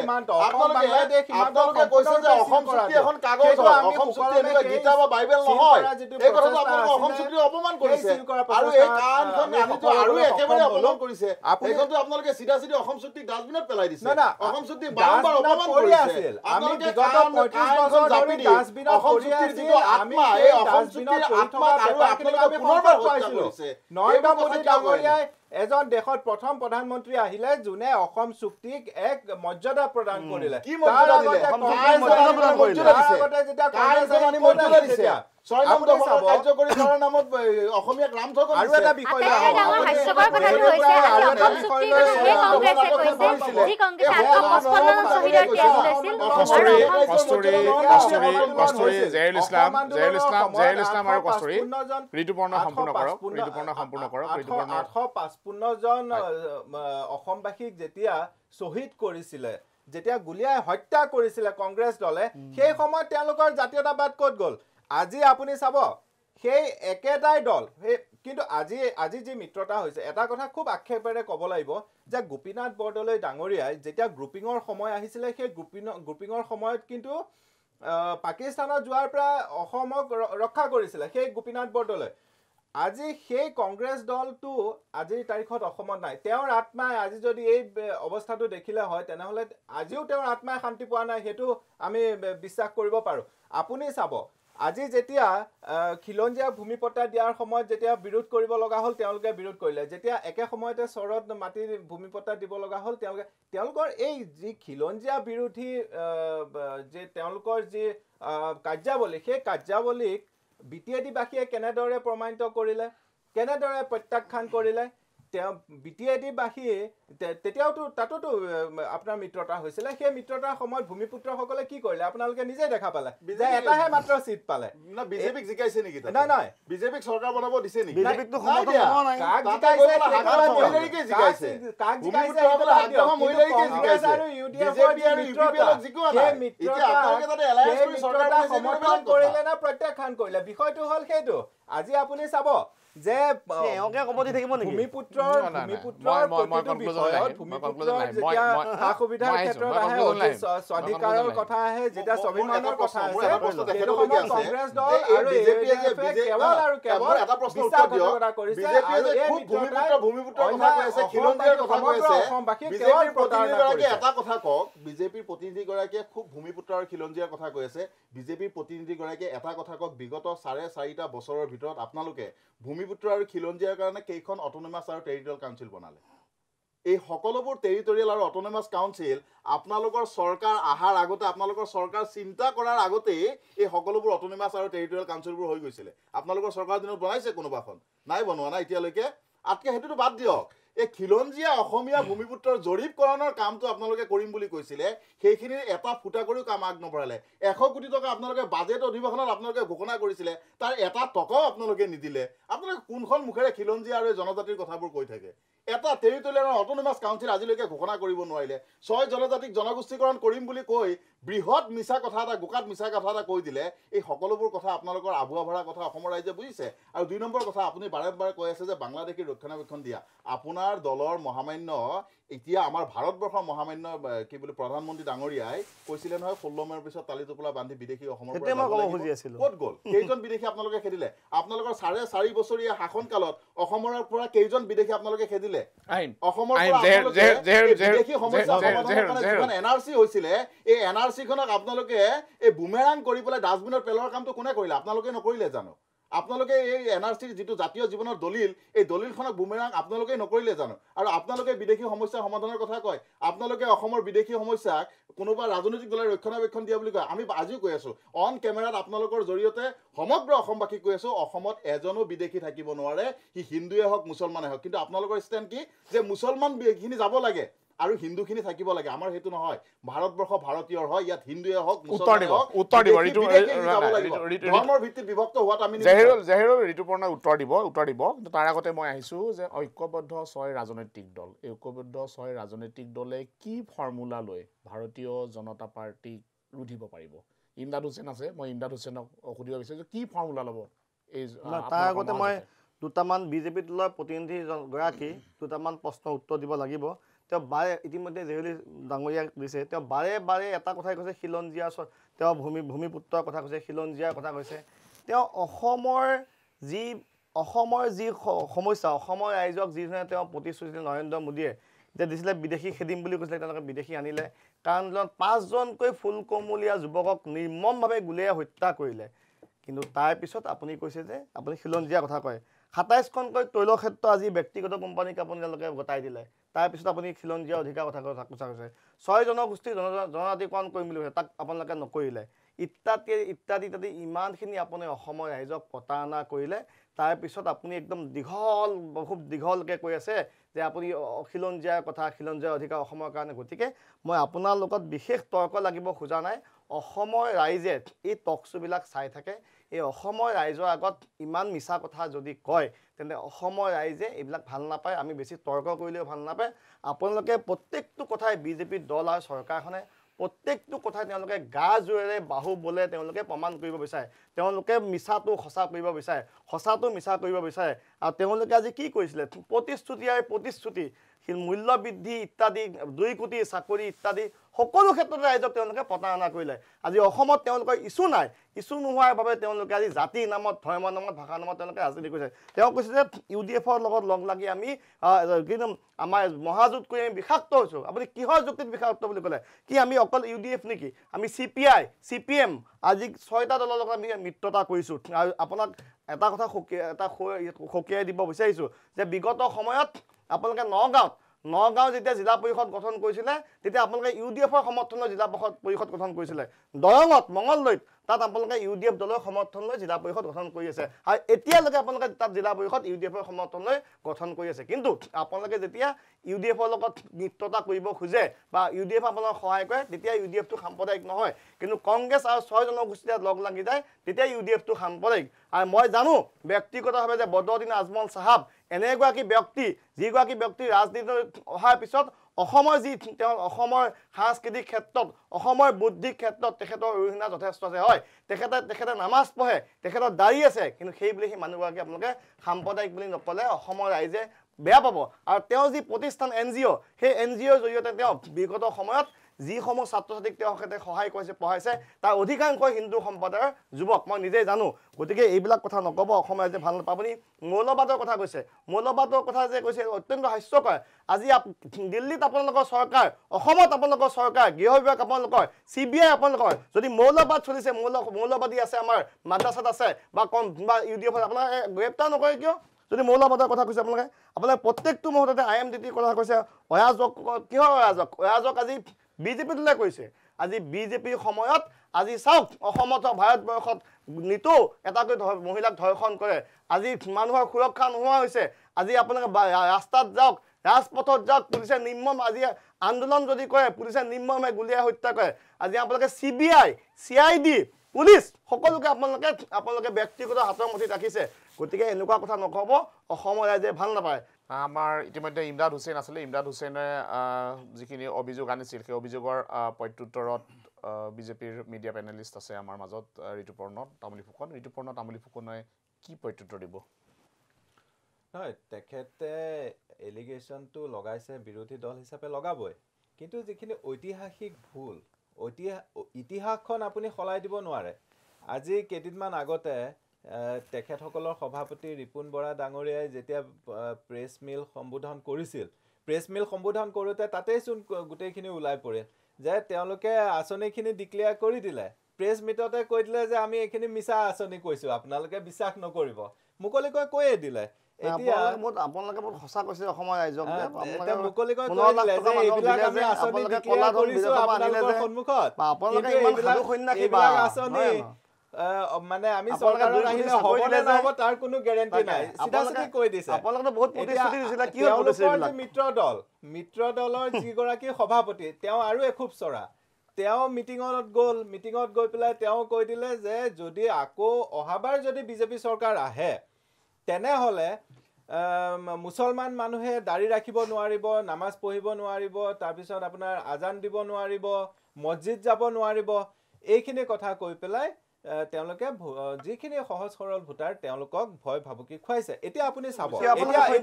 আপোনালোকে কৈছে যে অসম চুক্তি এখন কাগজ হয় অসম চুক্তি এনেকুৱা গীতা বা বাইবেল নহয় এই কথাটো আপোনালোকে অসম চুক্তি অপমান কৰিছে আৰু এই কাৰণখন আমিতো আৰু একেবাৰে অপমান কৰিছে এইখনটো আপোনালোকে চিধা চিধি অসম চুক্তি ডাষ্টবিনত পেলাই দিছে অসম চুক্তি বাৰম্বাৰ অপমান কৰি আছিল আমি বিগত পঁয়ত্ৰিশ বছৰ জাপি দি অসম চুক্তিৰ যিটো আত্মা এই অসম চুক্তিৰ আত্মা আৰু আপোনালোকে পুনৰবাৰ কৈছিলো নৰেন্দ্ৰ মোদী ডাঙৰীয়াই এজন দেশত প্ৰথম প্ৰধানমন্ত্ৰী আহিলে যোনে অসম চুক্তিক এক মৰ্যাদা প্ৰদান কৰিলে অসমবাসীক যেতিয়া শ্বহীদ কৰিছিলে যেতিয়া গুলিয়াই হত্যা কৰিছিলে কংগ্ৰেছ দলে সেই সময়ত তেওঁলোকৰ জাতীয়তাবাদ কত গল আজি আপুনি চাব সেই একেটাই দল সেই কিন্তু আজি আজি যি মিত্ৰতা হৈছে এটা কথা খুব আক্ষেপেৰে ক'ব লাগিব যে গোপীনাথ বৰদলৈ ডাঙৰীয়াই যেতিয়া গ্ৰুপিঙৰ সময় আহিছিলে সেই গ্ৰুপিং গ্ৰুপিঙৰ সময়ত কিন্তু পাকিস্তানত যোৱাৰ পৰা অসমক ৰক্ষা কৰিছিলে সেই গোপীনাথ বৰদলৈ আজি সেই কংগ্ৰেছ দলটো আজিৰ তাৰিখত অসমত নাই তেওঁৰ আত্মাই আজি যদি এই অৱস্থাটো দেখিলে হয় তেনেহ'লে আজিও তেওঁৰ আত্মাই শান্তি পোৱা নাই সেইটো আমি বিশ্বাস কৰিব পাৰোঁ আপুনি চাব আজি যেতিয়া খিলঞ্জীয়া ভূমিপট্টা দিয়াৰ সময়ত যেতিয়া বিৰোধ কৰিব লগা হ'ল তেওঁলোকে বিৰোধ কৰিলে যেতিয়া একে সময়তে চৰত মাটি ভূমিপট্টা দিব লগা হ'ল তেওঁলোকে তেওঁলোকৰ এই যি খিলঞ্জীয়া বিৰোধী যি তেওঁলোকৰ যি কাৰ্যাৱলী সেই কাৰ্যাৱলীক বি টি এ ডিবাসীয়ে কেনেদৰে প্ৰমাণিত কৰিলে কেনেদৰে প্ৰত্যাখ্যান কৰিলে তেওঁ বি টি আই ডি বাসীয়ে তেতিয়াওতো তাতোতো আপোনাৰ মিত্ৰতা হৈছিলে সেই মিত্ৰতাৰ সময়ত ভূমিপুত্ৰসকলে কি কৰিলে আপোনালোকে নিজেই দেখা পালে এটাহে মাত্ৰ চিট পালে বিজেপিক জিকাইছে নেকি নাই নাই বিজেপিক চৰকাৰ বনাব দিছে নেকি প্ৰত্যাখ্যান কৰিলে বিষয়টো হ'ল সেইটো আজি আপুনি চাব যে তেওঁকে ক'ব দি থাকিব নেকি কথা আহে যেতিয়া স্বাভিমানৰ কথা খুব ভূমিপুত্ৰ আৰু খিলঞ্জীয়াৰ কথা কৈ আছে বিজেপিৰ প্ৰতিনিধি গৰাকীয়ে এটা কথা কওক বিগত চাৰে চাৰিটা বছৰৰ ভিতৰত ভিতৰত আপোনালোকে ভূমিপুত্ৰ আৰু খিলঞ্জীয়াৰ কাৰণে কেইখন অট'নমাছ আৰু টেৰিটৰিয়েল কাউন্সিল বনালে এই সকলোবোৰ টেৰিটৰিয়েল আৰু অট'নমাছ কাউন্সিল আপোনালোকৰ চৰকাৰ অহাৰ আগতে আপোনালোকৰ চৰকাৰ চিন্তা কৰাৰ আগতেই এই সকলোবোৰ অট'নমাছ আৰু টেৰিটৰিয়েল কাউন্সিলবোৰ হৈ গৈছিলে আপোনালোকৰ চৰকাৰৰ দিনত বনাইছে কোনোবাখন নাই বনোৱা নাই এতিয়ালৈকে আতকে সেইটোতো বাদ দিয়ক এই খিলঞ্জীয়া অসমীয়া ভূমিপুত্ৰৰ জৰীপকৰণৰ কামটো আপোনালোকে কৰিম বুলি কৈছিলে সেইখিনিৰ এটা ফুটা কৰিও কাম আগ আগনবঢ়ালে এশ কোটি টকা আপোনালোকে বাজেট অধিৱেশনত আপোনালোকে ঘোষণা কৰিছিলে তাৰ এটা টকাও আপোনালোকে নিদিলে আপোনালোকে কোনখন মুখেৰে খিলঞ্জীয়া আৰু এই জনজাতিৰ কথাবোৰ কৈ থাকে এটা টেৰিটৰিয়েলৰ অট'নমাছ কাউন্সিল আজিলৈকে ঘোষণা কৰিব নোৱাৰিলে ছয় জনজাতিক জনগোষ্ঠীকৰণ কৰিম বুলি কৈ বৃহৎ মিছা কথা এটা গোকাত মিছা কথা এটা কৈ দিলে এই সকলোবোৰ কথা আপোনালোকৰ আবুৱা ভৰা কথা অসমৰ ৰাইজে বুজিছে আৰু দুই নম্বৰ কথা আপুনি বাৰে বাৰে কৈ আছে যে বাংলাদেশী ৰক্ষণাবেক্ষণ দিয়া আপোনাৰ দলৰ মহামান্য এতিয়া আমাৰ ভাৰতবৰ্ষৰ মহামান্য কি বুলি প্ৰধানমন্ত্ৰী ডাঙৰীয়াই কৈছিলে নহয় ষোল্ল মেৰ পিছত তালি টোপোলা বান্ধি বিদেশী অসমৰ গ'ল কেইজন বিদেশী আপোনালোকে খেদিলে আপোনালোকৰ চাৰে চাৰি বছৰীয়া শাসন কালত অসমৰ পৰা কেইজন বিদেশী আপোনালোকে খেদিলে অসমৰ এন আৰ চি হৈছিলে এই এন আৰ চি আপোনালোকে এই বুমেৰাং কৰি পেলাই ডাষ্টবিনৰ পেলোৱাৰ কামটো কোনে কৰিলে আপোনালোকে নকৰিলে জানো আপোনালোকে এই এন আৰ চিৰ যিটো জাতীয় জীৱনৰ দলিল এই দলিলখনক বুমেৰাং আপোনালোকেই নকৰিলে জানো আৰু আপোনালোকে বিদেশী সমস্যা সমাধানৰ কথা কয় আপোনালোকে অসমৰ বিদেশী সমস্যাক কোনোবা ৰাজনৈতিক দলে ৰক্ষণাবেক্ষণ দিয়া বুলি কয় আমি আজিও কৈ আছোঁ অন কেমেৰাত আপোনালোকৰ জৰিয়তে সমগ্ৰ অসমবাসীক কৈ আছোঁ অসমত এজনো বিদেশী থাকিব নোৱাৰে সি হিন্দুৱে হওক মুছলমানে হওক কিন্তু আপোনালোকৰ ষ্টেণ্ড কি যে মুছলমানখিনি যাব লাগে আৰু হিন্দুখিনি থাকিব লাগে আমাৰ সেইটো নহয় ভাৰতবৰ্ষ ভাৰতীয়ৰ হয় ইয়াত হিন্দুৱে হওক ধৰ্মৰ ভিত্তিত বিভক্ত হোৱাত আমি ঋতুপৰ্ণাই উত্তৰ দিব উত্তৰ দিব তাৰ আগতে মই আহিছোঁ যে ঐক্যবদ্ধ ছয় ৰাজনৈতিক দল ঐক্যবদ্ধ ছয় ৰাজনৈতিক দলে কি ফৰ্মুলা লৈ ভাৰতীয় জনতা পাৰ্টীক ৰুধিব পাৰিব ইমদাদ হুছেইন আছে মই ইন্দাদ হুছেইনক সুধিব বিচাৰিছোঁ কি ফৰ্মুলা ল'ব এই তাৰ আগতে মই দুটামান বিজেপি দলৰ প্ৰতিনিধিগৰাকী দুটামান প্ৰশ্নৰ উত্তৰ দিব লাগিব তেওঁ বাৰে ইতিমধ্যে জেহলি ডাঙৰীয়াক দিছে তেওঁ বাৰে বাৰে এটা কথাই কৈছে শিলঞ্জীয়া তেওঁ ভূমি ভূমিপুত্ৰৰ কথা কৈছে শিলঞ্জীয়াৰ কথা কৈছে তেওঁ অসমৰ যি অসমৰ যি সমস্যা অসমৰ ৰাইজক যিধৰণে তেওঁ প্ৰতিশ্ৰুতি নৰেন্দ্ৰ মোদীয়ে এতিয়া দিছিলে বিদেশী খেদিম বুলি কৈছিলে তেওঁলোকে বিদেশী আনিলে কাৰণ পাঁচজনকৈ ফুলকমলীয়া যুৱকক নিৰ্মমভাৱে গুলীয়াই হত্যা কৰিলে কিন্তু তাৰপিছত আপুনি কৈছে যে আপুনি খিলঞ্জীয়া কথা কয় সাতাইছখনকৈ তৈল ক্ষেত্ৰ আজি ব্যক্তিগত কোম্পানীক আপোনালোকে গোটাই দিলে তাৰপিছত আপুনি খিলঞ্জীয়া অধিকাৰ কথা কথা কথা কৈছে ছয় জনগোষ্ঠী জন জনজাতিকৰণ কৰিম বুলি কৈছে তাক আপোনালোকে নকৰিলে ইত্যাদি ইত্যাদি ইত্যাদি ইমানখিনি আপুনি অসমৰ ৰাইজক প্ৰতাৰণা কৰিলে তাৰপিছত আপুনি একদম দীঘল খুব দীঘলকৈ কৈ আছে যে আপুনি খিলঞ্জীয়াৰ কথা খিলঞ্জীয়া অধিকাৰ অসমৰ কাৰণে গতিকে মই আপোনাৰ লগত বিশেষ তৰ্ক লাগিব খোজা নাই অসমৰ ৰাইজে এই টক চাই থাকে এই অসমৰ ৰাইজৰ আগত ইমান মিছা কথা যদি কয় তেন্তে অসমৰ ৰাইজে এইবিলাক ভাল নাপায় আমি বেছি তৰ্ক কৰিলেও ভাল নাপায় আপোনালোকে প্ৰত্যেকটো কথাই বিজেপিৰ দল আৰু চৰকাৰখনে প্ৰত্যেকটো কথাই তেওঁলোকে গা জোৰেৰে বাহু বলে তেওঁলোকে প্ৰমাণ কৰিব বিচাৰে তেওঁলোকে মিছাটো সঁচা কৰিব বিচাৰে সঁচাটো মিছা কৰিব বিচাৰে আৰু তেওঁলোকে আজি কি কৰিছিলে প্ৰতিশ্ৰুতি আৰু প্ৰতিশ্ৰুতি মূল্য বৃদ্ধি ইত্যাদি দুই কোটি চাকৰি ইত্যাদি সকলো ক্ষেত্ৰতে ৰাইজক তেওঁলোকে প্ৰতাৰণা কৰিলে আজি অসমত তেওঁলোকৰ ইছ্যু নাই ইছু নোহোৱাৰ বাবে তেওঁলোকে আজি জাতিৰ নামত ধৰ্মৰ নামত ভাষাৰ নামত তেওঁলোকে ৰাজনীতি কৰিছে তেওঁ কৈছে যে ইউ ডি এফৰ লগত লগ লাগি আমি কিন্তু আমাৰ মহাজোট কৰি আমি বিষাক্ত হৈছোঁ আপুনি কিহৰ যুক্তিত বিষাক্ত বুলি ক'লে কি আমি অকল ইউ ডি এফ নেকি আমি C P I C P M আজি ছয়টা দলৰ লগত আমি মিত্ৰতা কৰিছোঁ আৰু আপোনাক এটা কথা সকীয়া এটা সকীয়াই দিব বিচাৰিছোঁ যে বিগত সময়ত আপোনালোকে নগাঁৱত নগাঁও যেতিয়া জিলা পৰিষদ গঠন কৰিছিলে তেতিয়া আপোনালোকে ইউ ডি এফৰ সমৰ্থন লৈ জিলা পৰিষদ পৰিষদ গঠন কৰিছিলে দৰঙত মঙলদৈত তাত আপোনালোকে ইউ ডি এফ দলৰ সমৰ্থন লৈ জিলা পৰিষদ গঠন কৰি আছে আৰু এতিয়ালৈকে আপোনালোকে তাত জিলা পৰিষদ ইউ ডি এফৰ সমৰ্থন লৈ গঠন কৰি আছে কিন্তু আপোনালোকে যেতিয়া ইউ ডি এফৰ লগত মিত্ৰতা কৰিব খোজে বা ইউ ডি এফ আপোনালোকক সহায় কৰে তেতিয়া ইউ ডি এফটো সাম্প্ৰদায়িক নহয় কিন্তু কংগ্ৰেছ আৰু ছয় জনগোষ্ঠী লগ লাগি যায় তেতিয়া ইউ ডি এফটো সাম্প্ৰদায়িক আৰু মই জানো ব্যক্তিগতভাৱে যে বদৰদিন আজমল চাহাব এনে এগৰাকী ব্যক্তি যিগৰাকী ব্যক্তি ৰাজনীতিলৈ অহাৰ পিছত অসমৰ যি তেওঁ অসমৰ সাংস্কৃতিক ক্ষেত্ৰত অসমৰ বুদ্ধিৰ ক্ষেত্ৰত তেখেতৰ অৰিহণা যথেষ্ট আছে হয় তেখেতে তেখেতে নামাজ পঢ়ে তেখেতৰ দাড়ি আছে কিন্তু সেইবুলি সেই মানুহগৰাকী আপোনালোকে সাম্প্ৰদায়িক বুলি নক'লে অসমৰ ৰাইজে বেয়া পাব আৰু তেওঁৰ যি প্ৰতিষ্ঠান এন জি অ' সেই এন জি অ'ৰ জৰিয়তে তেওঁ বিগত সময়ত যিসমূহ ছাত্ৰ ছাত্ৰীক তেওঁসকলে সহায় কৰিছে পঢ়াইছে তাৰ অধিকাংশই হিন্দু সম্প্ৰদায়ৰ যুৱক মই নিজেই জানো গতিকে এইবিলাক কথা নক'ব অসম ৰাইজে ভাল নাপাব আপুনি মৌলবাদৰ কথা কৈছে মৌলবাদৰ কথা যে কৈছে অত্যন্ত হাস্যকৰ আজি দিল্লীত আপোনালোকৰ চৰকাৰ অসমত আপোনালোকৰ চৰকাৰ গৃহ বিভাগ আপোনালোকৰ চি বি আই আপোনালোকৰ যদি মৌলবাদ চলিছে মৌল মৌলবাদী আছে আমাৰ মাদ্ৰাছাত আছে বা কম বা ইউ ডি এফত আপোনালোকে গ্ৰেপ্তাৰ নকৰে কিয় যদি মৌলবাদৰ কথা কৈছে আপোনালোকে আপোনালোকে প্ৰত্যেকটো মুহূৰ্ততে আই এম ডি টিৰ কথা কৈছে অয়াজক কিহৰ অয়াজক অয়াজক আজি বিজেপি দলে কৈছে আজি বিজেপি সময়ত আজি চাওক অসমত ভাৰতবৰ্ষত নিতৌ এটাকৈ মহিলাক ধৰ্ষণ কৰে আজি মানুহৰ সুৰক্ষা নোহোৱা হৈছে আজি আপোনালোকে ৰাস্তাত যাওক ৰাজপথত যাওক পুলিচে নিম্মম আজি আন্দোলন যদি কৰে পুলিচে নিম্মমে গুলীয়াই হত্যা কৰে আজি আপোনালোকে C B I C I D police সকলোকে আপোনালোকে আপোনালোকে ব্যক্তিগত হাতৰ মুঠিত ৰাখিছে গতিকে এনেকুৱা কথা নক'ব অসমৰ ৰাইজে ভাল নাপায় আমাৰ ইতিমধ্যে ইমৰাদ হুছেইন আছিলে ইমৰাদ হুছেইনে যিখিনি অভিযোগ আনিছিল সেই অভিযোগৰ প্ৰত্যুত্তৰত বিজেপিৰ মিডিয়া পেনেলিষ্ট আছে আমাৰ মাজত ঋতুপৰ্ণ তামুলী ফুকন ঋতুপৰ্ণ তামুলী ফুকনে কি প্ৰত্যুত্তৰ দিব হয় তেখেতে এলিগেশ্যনটো লগাইছে বিৰোধী দল হিচাপে লগাবই কিন্তু যিখিনি ঐতিহাসিক ভুল ঐতিহাস ইতিহাসখন আপুনি সলাই দিব নোৱাৰে আজি কেইদিনমান আগতে তেখেতসকলৰ সভাপতি ৰিপুণ বৰা ডাঙৰীয়াই যেতিয়া প্ৰেছ মিল সম্বোধন কৰিছিল প্ৰেছ মিল সম্বোধন কৰোঁতে তাতেই চোন গোটেইখিনি ওলাই পৰিল যে তেওঁলোকে আঁচনিখিনি ডিক্লেয়াৰ কৰি দিলে প্ৰেছ মিটতে কৈ দিলে যে আমি এইখিনি মিছা আঁচনি কৈছোঁ আপোনালোকে বিশ্বাস নকৰিব মুকলিকৈ কৈয়ে দিলে আপোনালোকে মানে আমি চৰকাৰৰ আহিলে হ'ব নে নহ'ব তাৰ কোনো গেৰেণ্টি নাই চিধা চিধি যদি বিজেপি চৰকাৰ আহে তেনেহ'লে মানুহে দাড়ি ৰাখিব নোৱাৰিব নামাজ পঢ়িব নোৱাৰিব তাৰপিছত আপোনাৰ আজান দিব নোৱাৰিব মছজিদ যাব নোৱাৰিব এইখিনি কথা কৈ পেলাই তেওঁলোকে যিখিনি সহজ সৰল ভোটাৰ তেওঁলোকক ভয় ভাবুকি খুৱাইছে এতিয়া আপুনি চাব চৰকাৰত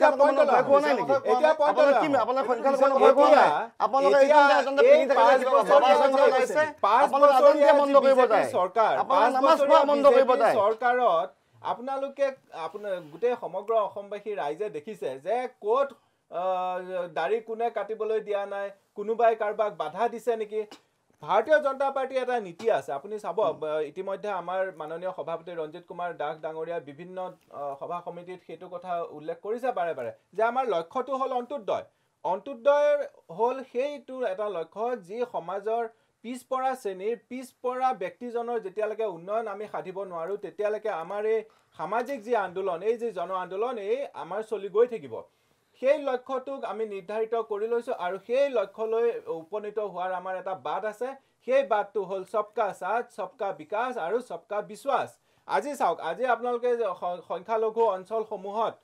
আপোনালোকে গোটেই সমগ্ৰ অসমবাসী ৰাইজে দেখিছে যে কত দাড়ি কোনে কাটিবলৈ দিয়া নাই কোনোবাই কাৰোবাক বাধা দিছে নেকি ভাৰতীয় জনতা পাৰ্টীৰ এটা নীতি আছে আপুনি চাব ইতিমধ্যে আমাৰ মাননীয় সভাপতি ৰঞ্জিত কুমাৰ দাস ডাঙৰীয়াই বিভিন্ন সভা সমিতিত সেইটো কথা উল্লেখ কৰিছে বাৰে বাৰে যে আমাৰ লক্ষ্যটো হ'ল অন্তোদয় অন্তোদয় হ'ল সেইটো এটা লক্ষ্য যি সমাজৰ পিছপৰা শ্ৰেণীৰ পিছপৰা ব্যক্তিজনৰ যেতিয়ালৈকে উন্নয়ন আমি সাধিব নোৱাৰোঁ তেতিয়ালৈকে আমাৰ এই সামাজিক যি আন্দোলন এই যি জন আন্দোলন এই আমাৰ চলি গৈ থাকিব সেই লক্ষ্যটোক আমি নিৰ্ধাৰিত কৰি লৈছোঁ আৰু সেই লক্ষ্যলৈ উপনীত হোৱাৰ আমাৰ এটা বাট আছে সেই বাটটো হ'ল সবকা সাথ সবকা বিকাশ আৰু সবকা বিশ্বাস আজি চাওক আজি আপোনালোকে সংখ্যালঘু অঞ্চলসমূহত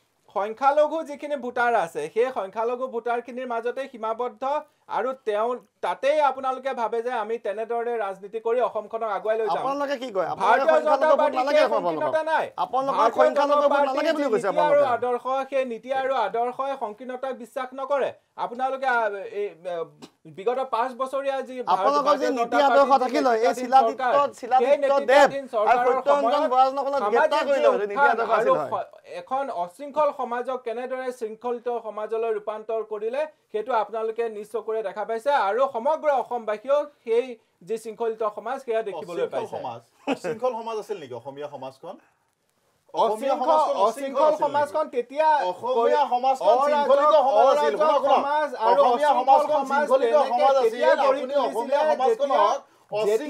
সংখ্যালঘু যিখিনি ভোটাৰ আছে সেই সংখ্যালঘু ভোটাৰখিনিৰ মাজতে সীমাবদ্ধ আৰু তেওঁ তাতে আপোনালোকে ভাবে যে আমি তেনেদৰে ৰাজনীতি কৰি অসমখনক আগুৱাই লৈ যাওঁ আপোনালোকে কি কয় ভাৰতীয় জনতা পাৰ্টিৰ সংকীৰ্ণতা নাই আপোনালোকৰ সংখ্যালঘু নালাগে বুলি কৈছে আপোনালোকে আদৰ্শ সেই নীতি আৰু আদৰ্শই সংকীৰ্ণতাক বিশ্বাস নকৰে আপোনালোকে এই বিগত পাঁচ বছৰীয়া যি আপোনালোকৰ যে নীতি আদৰ্শ থাকিল এই শিলাদিত্য শিলাদিত্য দেৱ আৰু সত্যৰঞ্জন বৰাজনকলক গ্ৰেপ্তাৰ কৰি লওঁ নীতি আদৰ্শ আছিল এখন অশৃংখল সমাজক কেনেদৰে শৃংখলিত সমাজলৈ ৰূপান্তৰ কৰিলে সেইটো আপোনালোকে নিশ্চয়কৈ দেখা পাইছে আৰু সমগ্ৰ অসমবাসীও সেই যি শৃংখলিত সমাজ সেয়া দেখিবলৈ পাইছে শৃংখল সমাজ আছিল নেকি অসমীয়া সমাজখন অসমীয়া সমাজখন তেতিয়া অসমীয়া সমাজখন অসমীয়া সমাজখন অসমীয়া কংগ্ৰেছৰ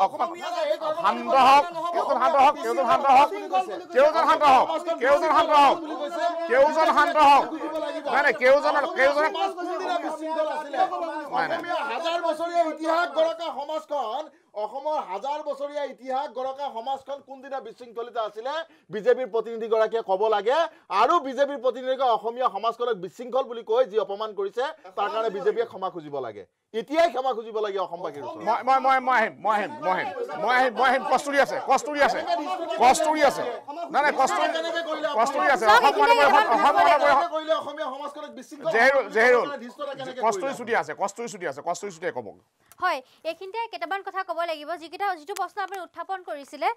শান্ত হওক কোন শান্ত হওক কেওজন শান্ত হওক কেওজন শান্ত হওক কেওজন শান্ত হওক কেওজন শান্ত হওক হয় নাই কেওজন কেওজন ইতিহাস অসমৰ হাজাৰ বছৰীয়া ইতিহাস গৰকা সমাজখন কোনদিনা বিশৃংখলিত আছিলে বিজেপিৰ প্ৰতিনিধিগৰাকীয়ে ক'ব লাগে আৰু বিজেপিৰ প্ৰতিনিধিগৰাকীয়ে অসমীয়া সমাজখনক বিশৃংখল বুলি কৈ যি অপমান কৰিছে তাৰ কাৰণে বিজেপিয়ে ক্ষমা খুজিব লাগে এতিয়াই ক্ষমা খুজিব লাগে অসমবাসীৰ ওচৰত মই মই মই আহিম মই আহিম মই আহিম মই আহিম মই আহিম কস্তুৰী আছে কস্তুৰী আছে কস্তুৰী আছে নাই নাই কস্তুৰী কস্তুৰী আছে অসম মানুহ অসম মানুহ অসমীয়া জেহেৰুল জেহেৰুল কস্তুৰী চুটি আছে কস্তুৰী চুটি আছে কস্তুৰী চুটিয়ে ক'ব হয় এইখিনিতে কেইটামান কথা ক'ব লাগিব যিকেইটা যিটো প্ৰশ্ন আপুনি উত্থাপন কৰিছিলে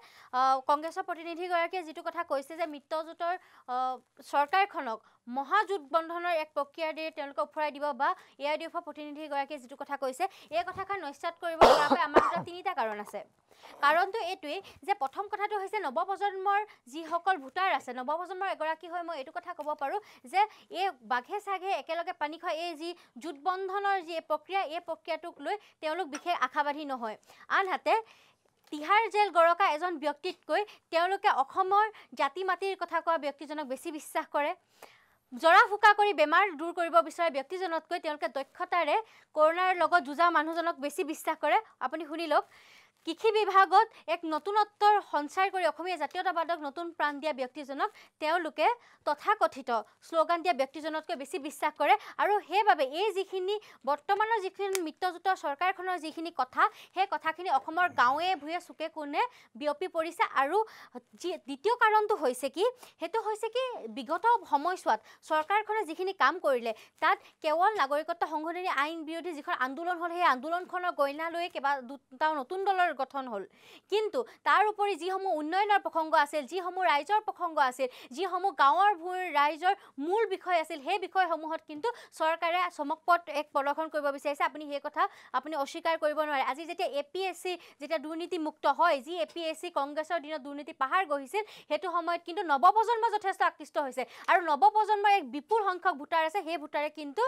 কংগ্ৰেছৰ প্ৰতিনিধিগৰাকীয়ে যিটো কথা কৈছে যে মিত্ৰজোঁটৰ চৰকাৰখনক বন্ধনৰ এক প্ৰক্ৰিয়া দিয়ে তেওঁলোকে উফৰাই দিব বা এ আই ডি এফৰ প্ৰতিনিধিগৰাকীয়ে যিটো কথা কৈছে এই কথাখন নিশ্চাত কৰিব পৰাকৈ আমাৰ তিনিটা কাৰণ আছে কাৰণটো এইটোৱেই যে প্ৰথম কথাটো হৈছে নৱপ্ৰজন্মৰ যিসকল ভোটাৰ আছে নৱপ্ৰজন্মৰ এগৰাকী হৈ মই এইটো কথা ক'ব পাৰোঁ যে এই বাঘে চাঘে একেলগে পানী খোৱা এই যি জোটবন্ধনৰ যি প্ৰক্ৰিয়া এই প্ৰক্ৰিয়াটোক লৈ তেওঁলোক বিশেষ আশাবাদী নহয় আনহাতে তিহাৰ জেল গৰকা এজন ব্যক্তিতকৈ তেওঁলোকে অসমৰ জাতি মাটিৰ কথা কোৱা ব্যক্তিজনক বেছি বিশ্বাস কৰে জৰা ফুকা কৰি বেমাৰ দূৰ কৰিব বিচৰা ব্যক্তিজনতকৈ তেওঁলোকে দক্ষতাৰে কৰোণাৰ লগত যুঁজা মানুহজনক বেছি বিশ্বাস কৰে আপুনি শুনি লওক কৃষি বিভাগত এক নতুনত্বৰ সঞ্চাৰ কৰি অসমীয়া জাতীয়তাবাদক নতুন প্ৰাণ দিয়া ব্যক্তিজনক তেওঁলোকে তথাকথিত শ্লোগান দিয়া ব্যক্তিজনতকৈ বেছি বিশ্বাস কৰে আৰু সেইবাবে এই যিখিনি বৰ্তমানৰ যিখিনি মিত্ৰজোঁট চৰকাৰখনৰ যিখিনি কথা সেই কথাখিনি অসমৰ গাঁৱে ভূঞে চুকে কোণে বিয়পি পৰিছে আৰু যি দ্বিতীয় কাৰণটো হৈছে কি সেইটো হৈছে কি বিগত সময়ছোৱাত চৰকাৰখনে যিখিনি কাম কৰিলে তাত কেৱল নাগৰিকত্ব সংশোধনী আইন বিৰোধী যিখন আন্দোলন হ'ল সেই আন্দোলনখনৰ গইনা লৈয়ে কেইবা দুটাও নতুন দলৰ সৰকাৰ গঠন হল কিন্তু তাৰ উপৰে যিসমূহ উন্নয়নৰ প্ৰসংগ আছিল যিসমূহ ৰাইজৰ প্ৰসংগ আছিল যিসমূহ গাঁৱৰ ভূ ৰাইজৰ মূল বিষয় আছিল সেই বিষয়সমূহত কিন্তু চৰকাৰে চমকপথ এক প্ৰদৰ্শন কৰিব বিচাৰিছে আপুনি সেই কথা আপুনি অস্বীকাৰ কৰিব নোৱাৰে আজি যেতিয়া এ পি এছ চি যেতিয়া দুৰ্নীতিমুক্ত হয় যি এ পি এছ চি কংগ্ৰেছৰ দিনত দুৰ্নীতি পাহাৰ গঢ়িছিল সেইটো সময়ত কিন্তু নৱপ্ৰজন্ম যথেষ্ট আকৃষ্ট হৈছে আৰু নৱপ্ৰজন্মই এক বিপুল সংখ্যক ভোটাৰ আছে সেই ভোটাৰে কিন্তু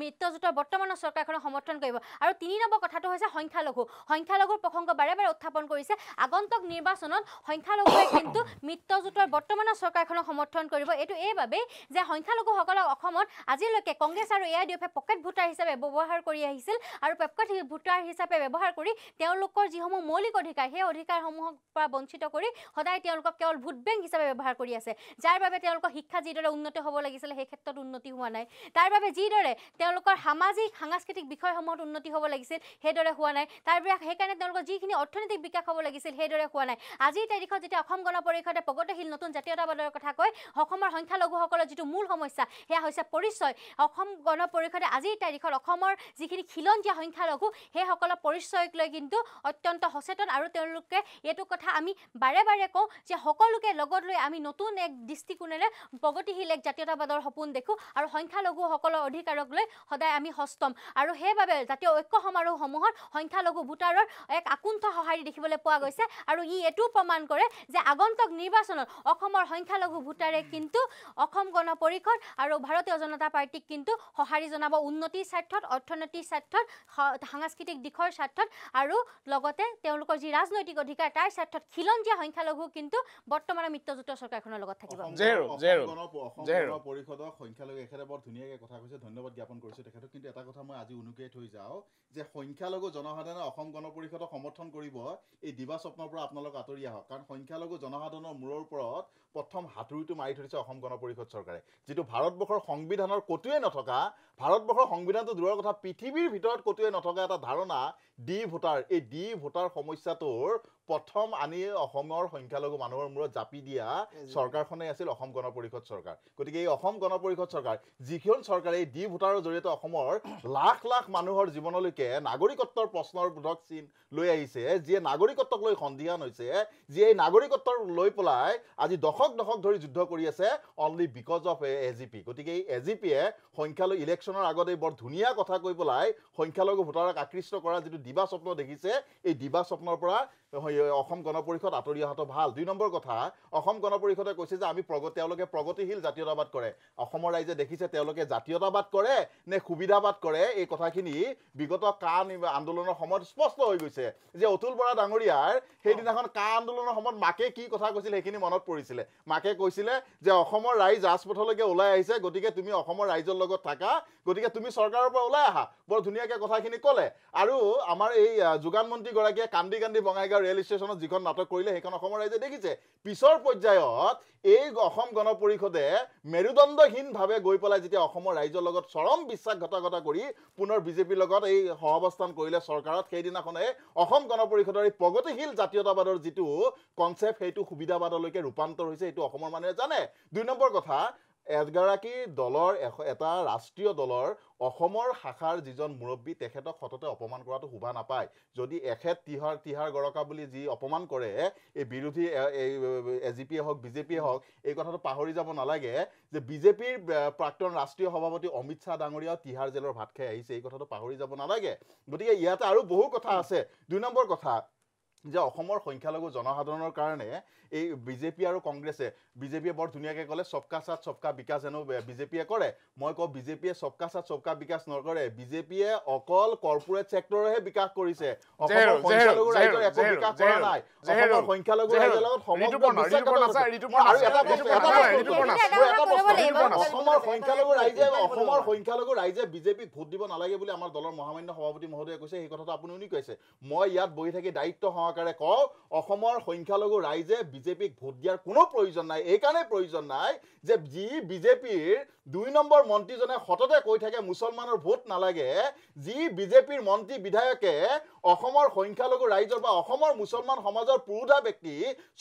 মিত্ৰজোঁটৰ বৰ্তমানৰ সৰকাৰখন সমৰ্থন কৰিব আৰু তিনি নম্বৰ কথাটো হৈছে সংখ্যালঘু সংখ্যালঘুৰ প্ৰসংগ বাৰে বাৰে বাৰে উত্থাপন কৰিছে আগন্তক নিৰ্বাচনত সংখ্যালঘুৱে কিন্তু মিত্ৰজোঁটৰ বৰ্তমানৰ চৰকাৰখনক সমৰ্থন কৰিব এইটো এইবাবেই যে সংখ্যালঘুসকলক অসমত আজিলৈকে কংগ্ৰেছ আৰু এ আই ডি এফে পকেট ভোটাৰ হিচাপে ব্যৱহাৰ কৰি আহিছিল আৰু পকেট ভোটাৰ হিচাপে ব্যৱহাৰ কৰি তেওঁলোকৰ যিসমূহ মৌলিক অধিকাৰ সেই অধিকাৰসমূহক পৰা বঞ্চিত কৰি সদায় তেওঁলোকক কেৱল ভোট বেংক হিচাপে ব্যৱহাৰ কৰি আছে যাৰ বাবে তেওঁলোকৰ শিক্ষা যিদৰে উন্নত হ'ব লাগিছিলে সেই ক্ষেত্ৰত উন্নতি হোৱা নাই তাৰ বাবে যিদৰে তেওঁলোকৰ সামাজিক সাংস্কৃতিক বিষয়সমূহত উন্নতি হ'ব লাগিছিল সেইদৰে হোৱা নাই তাৰ সেইকাৰণে তেওঁলোকৰ যিখিনি অৰ্থনৈতিক বিকাশ হ'ব লাগিছিল সেইদৰে হোৱা নাই আজিৰ তাৰিখত যেতিয়া অসম গণ পৰিষদে প্ৰগতিশীল নতুন জাতীয়তাবাদৰ কথা কয় অসমৰ সংখ্যালঘুসকলৰ যিটো মূল সমস্যা সেয়া হৈছে পৰিচয় অসম গণ পৰিষদে আজিৰ তাৰিখত অসমৰ যিখিনি খিলঞ্জীয়া সংখ্যালঘু সেইসকলৰ পৰিচয়ক লৈ কিন্তু অত্যন্ত সচেতন আৰু তেওঁলোকে এইটো কথা আমি বাৰে বাৰে কওঁ যে সকলোকে লগত লৈ আমি নতুন এক দৃষ্টিকোণেৰে প্ৰগতিশীল এক জাতীয়তাবাদৰ সপোন দেখোঁ আৰু সংখ্যালঘুসকলৰ অধিকাৰক লৈ সদায় আমি সষ্টম আৰু সেইবাবে জাতীয় ঐক্য সমাৰোহসমূহত সংখ্যালঘু ভোটাৰৰ এক আকুণ্ঠ সঁহাৰি দেখিবলৈ পোৱা গৈছে আৰু ই এইটো প্ৰমাণ কৰে যে আগন্তুক নিৰ্বাচনত অসমৰ সংখ্যালঘু ভোটাৰে কিন্তু অসম গণ পৰিষদ আৰু ভাৰতীয় জনতা পাৰ্টীক কিন্তু সঁহাৰি জনাব উন্নতিৰ স্বাৰ্থত অৰ্থনৈতিক স্বাৰ্থত সাংস্কৃতিক দিশৰ স্বাৰ্থত আৰু লগতে তেওঁলোকৰ যি ৰাজনৈতিক অধিকাৰ তাৰ স্বাৰ্থত খিলঞ্জীয়া সংখ্যালঘু কিন্তু বৰ্তমানৰ মিত্ৰজোঁটৰ চৰকাৰখনৰ লগত থাকিব সংখ্যালঘু জনসাধাৰণে অসম গণ পৰিষদক সমৰ্থন কৰিব এই দিবা স্বপ্নৰ পৰা আপোনালোক আঁতৰি আহক কাৰণ সংখ্যালঘু জনসাধাৰণৰ মূৰৰ ওপৰত প্ৰথম সাঁতুৰিটো মাৰি ধৰিছে অসম গণ পৰিষদ চৰকাৰে যিটো ভাৰতবৰ্ষৰ সংবিধানৰ ক'তোৱে নথকা ভাৰতবৰ্ষৰ সংবিধানটো দূৰৰ কথা পৃথিৱীৰ ভিতৰত ক'তোৱে নথকা এটা ধাৰণা ডি ভোটাৰ এই ডি ভোটাৰ সমস্যাটোৰ প্ৰথম আনি অসমৰ সংখ্যালঘু মানুহৰ মূৰত জাপি দিয়া চৰকাৰখনেই আছিল অসম গণ পৰিষদ চৰকাৰ গতিকে এই অসম গণ পৰিষদ চৰকাৰ যিখন চৰকাৰে এই ডি ভোটাৰৰ জৰিয়তে অসমৰ লাখ লাখ মানুহৰ জীৱনলৈকে নাগৰিকত্বৰ প্ৰশ্নৰ বোধক চিন লৈ আহিছে যিয়ে নাগৰিকত্বক লৈ সন্দিহান হৈছে যিয়ে এই নাগৰিকত্বৰ লৈ পেলাই আজি দশ দশক দশক ধৰি যুদ্ধ কৰি আছে only because of A G P গতিকে এই এ জি পিয়ে সংখ্যালঘু ইলেকশ্যনৰ আগতে বৰ ধুনীয়া কথা কৈ পেলাই সংখ্যালঘু ভোটাৰক আকৃষ্ট কৰা যিটো দিবা স্বপ্ন দেখিছে এই দিবা স্বপ্নৰ পৰা অসম গণ পৰিষদ আঁতৰি অহাটো ভাল দুই নম্বৰ কথা অসম গণ পৰিষদে কৈছে যে আমি প্ৰগ তেওঁলোকে প্ৰগতিশীল জাতীয়তাবাদ কৰে অসমৰ ৰাইজে দেখিছে তেওঁলোকে জাতীয়তাবাদ কৰে নে সুবিধাবাদ কৰে এই কথাখিনি বিগত কা আন্দোলনৰ সময়ত স্পষ্ট হৈ গৈছে যে অতুল বৰা ডাঙৰীয়াৰ সেইদিনাখন কা আন্দোলনৰ সময়ত মাকে কি কথা কৈছিল সেইখিনি মনত পৰিছিলে মাকে কৈছিলে যে অসমৰ ৰাইজ ৰাজপথলৈকে ওলাই আহিছে গতিকে তুমি অসমৰ ৰাইজৰ লগত থাকা গতিকে তুমি চৰকাৰৰ পৰা ওলাই আহা বৰ ধুনীয়াকৈ কথাখিনি ক'লে আৰু আমাৰ এই যোগানমন্ত্ৰীগৰাকীয়ে কান্দি কান্দি বঙাইগাঁও আৰু ৰেল ষ্টেচনত যিখন নাটক কৰিলে সেইখন অসমৰ ৰাইজে দেখিছে পিছৰ পৰ্যায়ত এই অসম গণ পৰিষদে মেৰুদণ্ডহীনভাৱে গৈ পেলাই যেতিয়া অসমৰ ৰাইজৰ লগত চৰম বিশ্বাসঘাতকতা কৰি পুনৰ বিজেপিৰ লগত এই সহাৱস্থান কৰিলে চৰকাৰত সেইদিনাখনে অসম গণ পৰিষদৰ এই প্ৰগতিশীল জাতীয়তাবাদৰ যিটো কনচেপ্ট সেইটো সুবিধাবাদলৈকে ৰূপান্তৰ হৈছে এইটো অসমৰ মানুহে জানে দুই নম্বৰ কথা এগৰাকী দলৰ এশ এটা ৰাষ্ট্ৰীয় দলৰ অসমৰ শাখাৰ যিজন মুৰব্বী তেখেতক সততে অপমান কৰাটো শোভা নাপায় যদি এখেত তিহাৰ তিহাৰ গৰকা বুলি যি অপমান কৰে এই বিৰোধী এ জি পিয়ে হওক বিজেপিয়ে হওক এই কথাটো পাহৰি যাব নালাগে যে বিজেপিৰ প্ৰাক্তন ৰাষ্ট্ৰীয় সভাপতি অমিত শ্বাহ ডাঙৰীয়াও তিহাৰ জেলৰ ভাত খাই আহিছে এই কথাটো পাহৰি যাব নালাগে গতিকে ইয়াতে আৰু বহু কথা আছে দুই নম্বৰ কথা যে অসমৰ সংখ্যালঘু জনসাধাৰণৰ কাৰণে এই বিজেপি আৰু কংগ্ৰেছে বিজেপিয়ে বৰ ধুনীয়াকে ক'লে সবকা চাত চবকা বিকাশ হেনো বিজেপিয়ে কৰে মই কওঁ বিজেপিয়ে চবকা চাত চবকা বিকাশ নকৰে বিজেপিয়ে অকল কৰ্পৰেট চেক্টৰৰহে বিকাশ কৰিছে অসমৰ সংখ্যালঘু অসমৰ সংখ্যালঘু ৰাইজে বিজেপিক ভোট দিব নালাগে বুলি আমাৰ দলৰ মহামান্য সভাপতি মহোদয়ে কৈছে সেই কথাটো আপুনি কৈছে মই ইয়াত বহি থাকি দায়িত্ব হওঁ সহকাৰে কওঁ অসমৰ সংখ্যালঘু ৰাইজে বিজেপিক ভোট দিয়াৰ কোনো প্ৰয়োজন নাই এইকাৰণেই প্ৰয়োজন নাই যে যি বিজেপিৰ দুই নম্বৰ মন্ত্ৰীজনে সততে কৈ থাকে মুছলমানৰ ভোট নালাগে যি বিজেপিৰ মন্ত্ৰী বিধায়কে অসমৰ সংখ্যালঘু ৰাইজৰ বা অসমৰ মুছলমান সমাজৰ পুৰুধা ব্যক্তি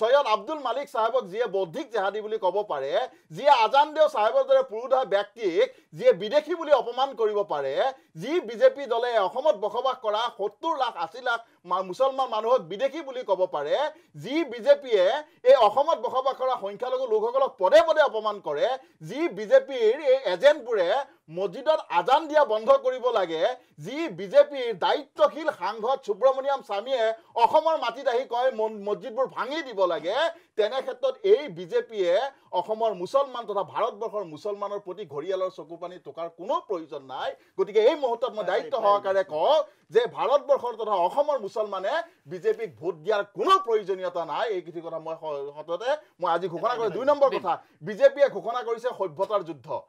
চৈয়দ আব্দুল মালিক চাহেবক যিয়ে বৌদ্ধিক জেহাদী বুলি ক'ব পাৰে যিয়ে আজান দেও চাহেবৰ দৰে পুৰুধা ব্যক্তিক যিয়ে বিদেশী বুলি অপমান কৰিব পাৰে যি বিজেপি দলে অসমত বসবাস কৰা সত্তৰ লাখ আশী লাখ মুছলমান মানুহক বিদেশী বুলি ক'ব পাৰে যি বিজেপিয়ে এই অসমত বসবাস কৰা সংখ্যালঘু লোকসকলক পদে পদে অপমান কৰে যি বিজেপিৰ এই এজেণ্টবোৰে মছজিদত আজান দিয়া বন্ধ কৰিব লাগে যি বিজেপিৰ দায়িত্বশীল সাংসদ সুব্ৰমণিয়াম স্বামীয়ে অসমৰ মাটিত আহি কয় মছজিদবোৰ ভাঙি দিব লাগে তেনে ক্ষেত্ৰত এই বিজেপিয়ে অসমৰ মুছলমান তথা ভাৰতবৰ্ষৰ মুছলমানৰ প্ৰতি ঘৰিয়ালৰ চকু পানী টকাৰ কোনো প্ৰয়োজন নাই গতিকে এই মুহূৰ্তত মই দায়িত্ব সহকাৰে কওঁ যে ভাৰতবৰ্ষৰ তথা অসমৰ মুছলমানে বিজেপিক ভোট দিয়াৰ কোনো প্ৰয়োজনীয়তা নাই এই কৃষি কথা মই সততে মই আজি ঘোষণা কৰিছোঁ দুই নম্বৰ কথা বিজেপিয়ে ঘোষণা কৰিছে সভ্যতাৰ যুদ্ধ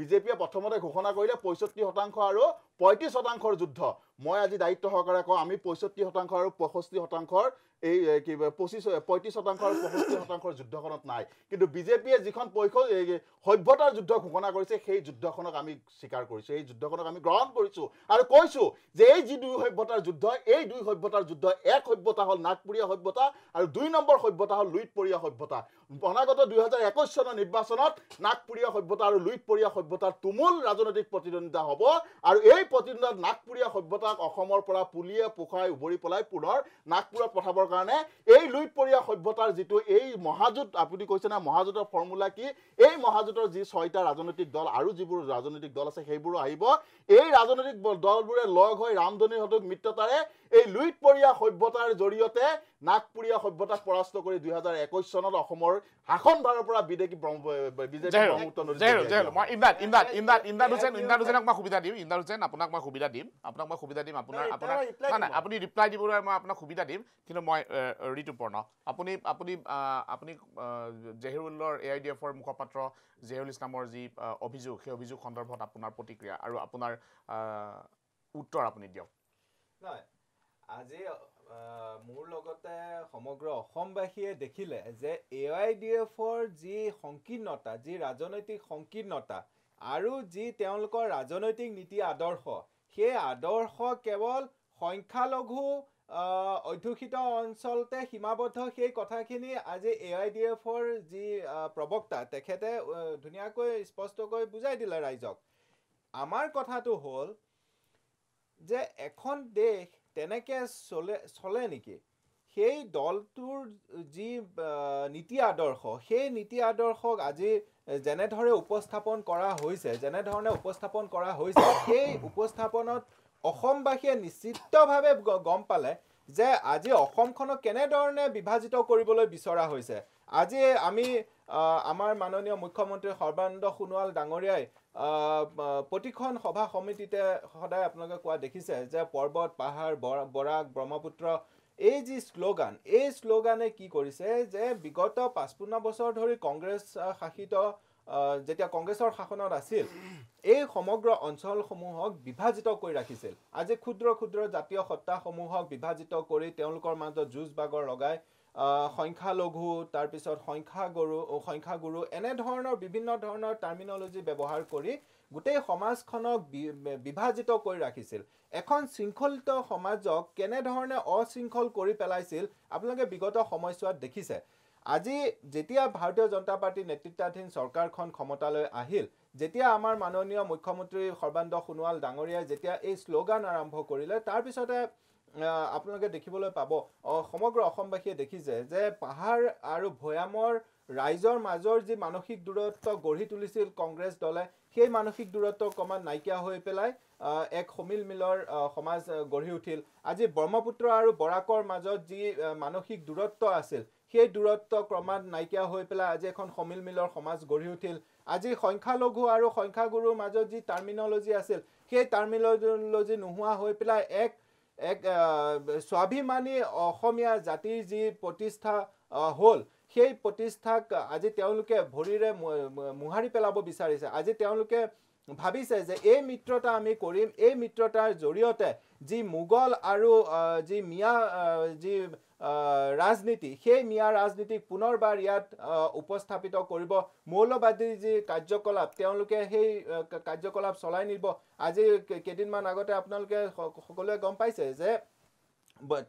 বিজেপিয়ে প্ৰথমতে ঘোষণা কৰিলে পয়ষষ্ঠি শতাংশ আৰু পঁয়ত্ৰিছ শতাংশৰ যুদ্ধ মই আজি দায়িত্ব সহকাৰে কওঁ আমি পঁয়ষষ্ঠি শতাংশ আৰু পঁয়ষষ্ঠি শতাংশৰ এই কি পঁচিছ পঁয়ত্ৰিছ শতাংশ আৰু পঁয়ষষ্ঠি শতাংশৰ যুদ্ধখনত নাই কিন্তু বিজেপিয়ে যিখন সভ্যতাৰ যুদ্ধ ঘোষণা কৰিছে সেই যুদ্ধখনক আমি স্বীকাৰ কৰিছোঁ এই যুদ্ধখনক আমি গ্ৰহণ কৰিছোঁ আৰু কৈছোঁ যে এই যি দুই সভ্যতাৰ যুদ্ধ এই দুই সভ্যতাৰ যুদ্ধ এক সভ্যতা হ'ল নাগপুৰীয়া সভ্যতা আৰু দুই নম্বৰ সভ্যতা হ'ল লুইতপৰীয়া সভ্যতা অনাগত দুহেজাৰ একৈছ চনৰ নিৰ্বাচনত নাগপুৰীয়া সভ্যতা আৰু লুইতপৰীয়া সভ্যতাৰ তুমুল ৰাজনৈতিক প্ৰতিদ্বন্দ্বিতা হ'ব আৰু এই সেই প্ৰতিদ্বন্দ্বিতাত নাগপুৰীয়া সভ্যতাক অসমৰ পৰা পুলিয়ে পোখাই উভৰি পেলাই পুনৰ নাগপুৰত পঠাবৰ কাৰণে এই লুইতপৰীয়া সভ্যতাৰ যিটো এই মহাজোঁট আপুনি কৈছে নে মহাজোঁটৰ ফৰ্মুলা কি এই মহাজোঁটৰ যি ছয়টা ৰাজনৈতিক দল আৰু যিবোৰ ৰাজনৈতিক দল আছে সেইবোৰো আহিব এই ৰাজনৈতিক দলবোৰে লগ হৈ ৰামধনীহঁতক মিত্ৰতাৰে এই লুইতপৰীয়া সভ্যতাৰ জৰিয়তে নাগপুৰীয়া সভ্যতাক পৰাস্ত কৰি দুহেজাৰ একৈশ চনত অসমৰ শাসন ভাৰৰ পৰা বিদেশী আপুনি ৰিপ্লাই দিবলৈ মই আপোনাক সুবিধা দিম কিন্তু মই ঋতুপৰ্ণ আপুনি আপুনি আপুনি জেহেৰুলৰ এ আই ডি এফৰ মুখপাত্ৰ জেহেৰুল ইছলামৰ যি অভিযোগ সেই অভিযোগ সন্দৰ্ভত আপোনাৰ প্ৰতিক্ৰিয়া আৰু আপোনাৰ উত্তৰ আপুনি দিয়ক মোৰ লগতে সমগ্ৰ অসমবাসীয়ে দেখিলে যে এ আই ডি এফৰ যি সংকীৰ্ণতা যি ৰাজনৈতিক সংকীৰ্ণতা আৰু যি তেওঁলোকৰ ৰাজনৈতিক নীতি আদৰ্শ সেই আদৰ্শ কেৱল সংখ্যালঘু অধ্যুষিত অঞ্চলতে সীমাবদ্ধ সেই কথাখিনি আজি এ আই ডি এফৰ যি প্ৰবক্তা তেখেতে ধুনীয়াকৈ স্পষ্টকৈ বুজাই দিলে ৰাইজক আমাৰ কথাটো হ'ল যে এখন দেশ তেনেকে চলে চলে নেকি সেই দলটোৰ যি নীতি আদৰ্শ সেই নীতি আদৰ্শক আজি যেনেধৰণে উপস্থাপন কৰা হৈছে যেনেধৰণে উপস্থাপন কৰা হৈছে সেই উপস্থাপনত অসমবাসীয়ে নিশ্চিতভাৱে গম পালে যে আজি অসমখনক কেনেধৰণে বিভাজিত কৰিবলৈ বিচৰা হৈছে আজি আমি আমাৰ মাননীয় মুখ্যমন্ত্ৰী সৰ্বানন্দ সোণোৱাল ডাঙৰীয়াই প্ৰতিখন সভা সমিতিতে সদায় আপোনালোকে কোৱা দেখিছে যে পৰ্বত পাহাৰ বৰাক ব্ৰহ্মপুত্ৰ এই যি শ্লোগান এই শ্লোগানে কি কৰিছে যে বিগত পাঁচপন্ন বছৰ ধৰি কংগ্ৰেছ শাসিত যেতিয়া কংগ্ৰেছৰ শাসনত আছিল এই সমগ্ৰ অঞ্চলসমূহক বিভাজিত কৰি ৰাখিছিল আজি ক্ষুদ্ৰ ক্ষুদ্ৰ জাতীয় সত্তাসমূহক বিভাজিত কৰি তেওঁলোকৰ মাজত যুঁজ বাগৰ লগাই সংখ্যালঘু তাৰপিছত সংখ্যাগুৰু সংখ্যাগুৰু এনেধৰণৰ বিভিন্ন ধৰণৰ টাৰ্মিনলজি ব্যৱহাৰ কৰি গোটেই সমাজখনক বিভাজিত কৰি ৰাখিছিল এখন শৃংখলিত সমাজক কেনেধৰণে অশৃংখল কৰি পেলাইছিল আপোনালোকে বিগত সময়ছোৱাত দেখিছে আজি যেতিয়া ভাৰতীয় জনতা পাৰ্টীৰ নেতৃত্বাধীন চৰকাৰখন ক্ষমতালৈ আহিল যেতিয়া আমাৰ মাননীয় মুখ্যমন্ত্ৰী সৰ্বানন্দ সোণোৱাল ডাঙৰীয়াই যেতিয়া এই শ্লোগান আৰম্ভ কৰিলে তাৰপিছতে আপোনালোকে দেখিবলৈ পাব সমগ্ৰ অসমবাসীয়ে দেখিছে যে পাহাৰ আৰু ভৈয়ামৰ ৰাইজৰ মাজৰ যি মানসিক দূৰত্ব গঢ়ি তুলিছিল কংগ্ৰেছ দলে সেই মানসিক দূৰত্ব ক্ৰমাত নাইকিয়া হৈ পেলাই এক সমিল মিলৰ সমাজ গঢ়ি উঠিল আজি ব্ৰহ্মপুত্ৰ আৰু বৰাকৰ মাজত যি মানসিক দূৰত্ব আছিল সেই দূৰত্ব ক্ৰমাৎ নাইকিয়া হৈ পেলাই আজি এখন সমিল মিলৰ সমাজ গঢ়ি উঠিল আজি সংখ্যালঘু আৰু সংখ্যাগুৰুৰ মাজত যি টাৰ্মিনলজি আছিল সেই টাৰ্মিনলজি নোহোৱা হৈ পেলাই এক এক স্বাভিমানী অসমীয়া জাতিৰ যি প্ৰতিষ্ঠা হ'ল সেই প্ৰতিষ্ঠাক আজি তেওঁলোকে ভৰিৰে মোহাৰি পেলাব বিচাৰিছে আজি তেওঁলোকে ভাবিছে যে এই মিত্ৰতা আমি কৰিম এই মিত্ৰতাৰ জৰিয়তে যি মোগল আৰু যি মিয়া যি ৰাজনীতি সেই মিয়া ৰাজনীতিক পুনৰবাৰ ইয়াত উপস্থাপিত কৰিব মৌলবাদীৰ যি কাৰ্যকলাপ তেওঁলোকে সেই কাৰ্যকলাপ চলাই নিব আজি কেইদিনমান আগতে আপোনালোকে সকলোৱে গম পাইছে যে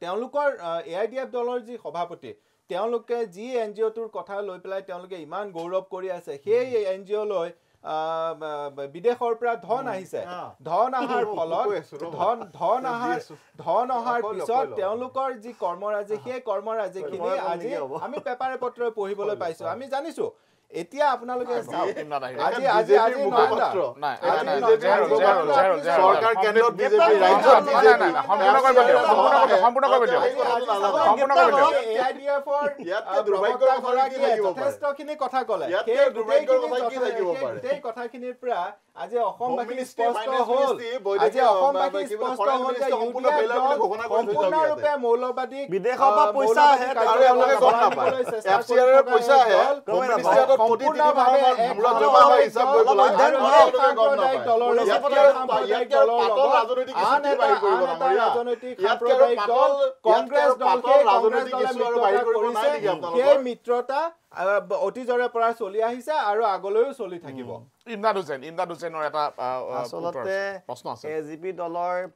তেওঁলোকৰ এ আই ডি এফ দলৰ যি সভাপতি তেওঁলোকে যি এন জি অ'টোৰ কথা লৈ পেলাই তেওঁলোকে ইমান গৌৰৱ কৰি আছে সেই এন জি অ'লৈ বিদেশৰ পৰা ধন আহিছে ধন অহাৰ ফলত ধন ধন অহাৰ ধন অহাৰ পিছত তেওঁলোকৰ যি কৰ্মৰাজি সেই কৰ্মৰাজিখিনি আজি আমি পেপাৰে পত্ৰই পঢ়িবলৈ পাইছো আমি জানিছো এতিয়া আপোনালোকে কথাখিনিৰ পৰা আজি অসমবাসী স্পষ্ট হল আজি অসমবাসী স্পষ্ট হল যে সম্পূৰ্ণৰূপে মৌলবাদী বিদেশৰ পৰা পইচা আহে তাৰে পইচা আহে সেই মিত্ৰতা অতীজৰে পৰা চলি আহিছে আৰু আগলৈও চলি থাকিব এ জি পি দলৰ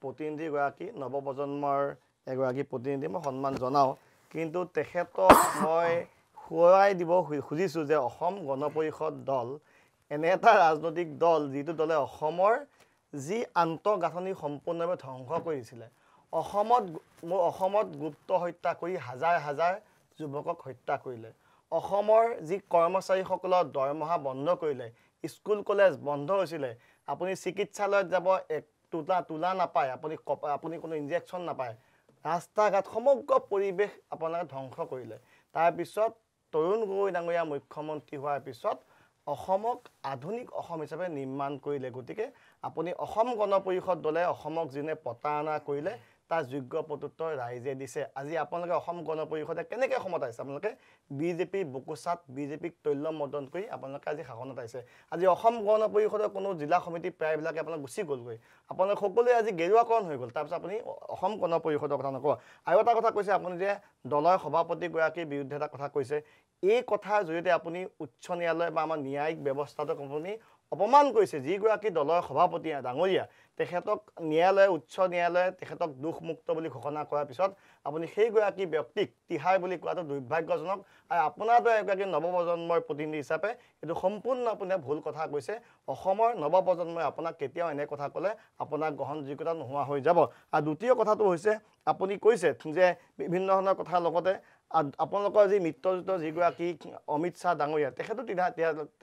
নৱপ্ৰজন্মৰ এগৰাকী মই সন্মান জনাওঁ কিন্তু তেখেতক মই সোঁৱৰাই দিব খুজিছোঁ যে অসম গণ পৰিষদ দল এনে এটা ৰাজনৈতিক দল যিটো দলে অসমৰ যি আন্তঃগাঁথনি সম্পূৰ্ণভাৱে ধ্বংস কৰিছিলে অসমত অসমত গুপ্ত হত্যা কৰি হাজাৰ হাজাৰ যুৱকক হত্যা কৰিলে অসমৰ যি কৰ্মচাৰীসকলৰ দৰমহা বন্ধ কৰিলে স্কুল কলেজ বন্ধ হৈছিলে আপুনি চিকিৎসালয়ত যাব এক তোলা তোলা নাপায় আপুনি আপুনি কোনো ইনজেকশ্যন নাপায় ৰাস্তা ঘাট সমগ্ৰ পৰিৱেশ আপোনালোকে ধ্বংস কৰিলে তাৰপিছত তৰুণ গগৈ ডাঙৰীয়া মুখ্যমন্ত্ৰী হোৱাৰ পিছত অসমক আধুনিক অসম হিচাপে নিৰ্মাণ কৰিলে গতিকে আপুনি অসম গণ পৰিষদ দলে অসমক যিনে প্ৰতাৰণা কৰিলে তাৰ যোগ্য প্ৰত্যুত্তৰ ৰাইজে দিছে আজি আপোনালোকে অসম গণ পৰিষদে কেনেকৈ ক্ষমতা আহিছে আপোনালোকে বিজেপি বকুচাত বিজেপিক তৈল্য মদন কৰি আপোনালোকে আজি শাসনত আহিছে আজি অসম গণ পৰিষদৰ কোনো জিলা সমিতি প্ৰায়বিলাকে আপোনাৰ গুচি গ'লগৈ আপোনালোক সকলোৱে আজি গেৰুৱাকৰণ হৈ গ'ল তাৰপিছত আপুনি অসম গণ পৰিষদৰ কথা নকওঁ আৰু এটা কথা কৈছে আপুনি যে দলৰ সভাপতিগৰাকীৰ বিৰুদ্ধে এটা কথা কৈছে এই কথাৰ জৰিয়তে আপুনি উচ্চ ন্যায়ালয় বা আমাৰ ন্যায়িক ব্যৱস্থাটোক আপুনি অপমান কৰিছে যিগৰাকী দলৰ সভাপতি ডাঙৰীয়া তেখেতক ন্যায়ালয়ে উচ্চ ন্যায়ালয়ে তেখেতক দুখমুক্ত বুলি ঘোষণা কৰাৰ পিছত আপুনি সেইগৰাকী ব্যক্তিক তিহাই বুলি কোৱাটো দুৰ্ভাগ্যজনক আৰু আপোনাৰ দৰে এগৰাকী নৱপ্ৰজন্মৰ প্ৰতিনিধি হিচাপে এইটো সম্পূৰ্ণ আপুনি ভুল কথা কৈছে অসমৰ নৱপ্ৰজন্মই আপোনাক কেতিয়াও এনে কথা ক'লে আপোনাক গ্ৰহণযোগ্যতা নোহোৱা হৈ যাব আৰু দ্বিতীয় কথাটো হৈছে আপুনি কৈছে যে বিভিন্ন ধৰণৰ কথাৰ লগতে আপোনালোকৰ যি মিত্ৰজোঁটৰ যিগৰাকী অমিত শ্বাহ ডাঙৰীয়া তেখেতো তিহাৰ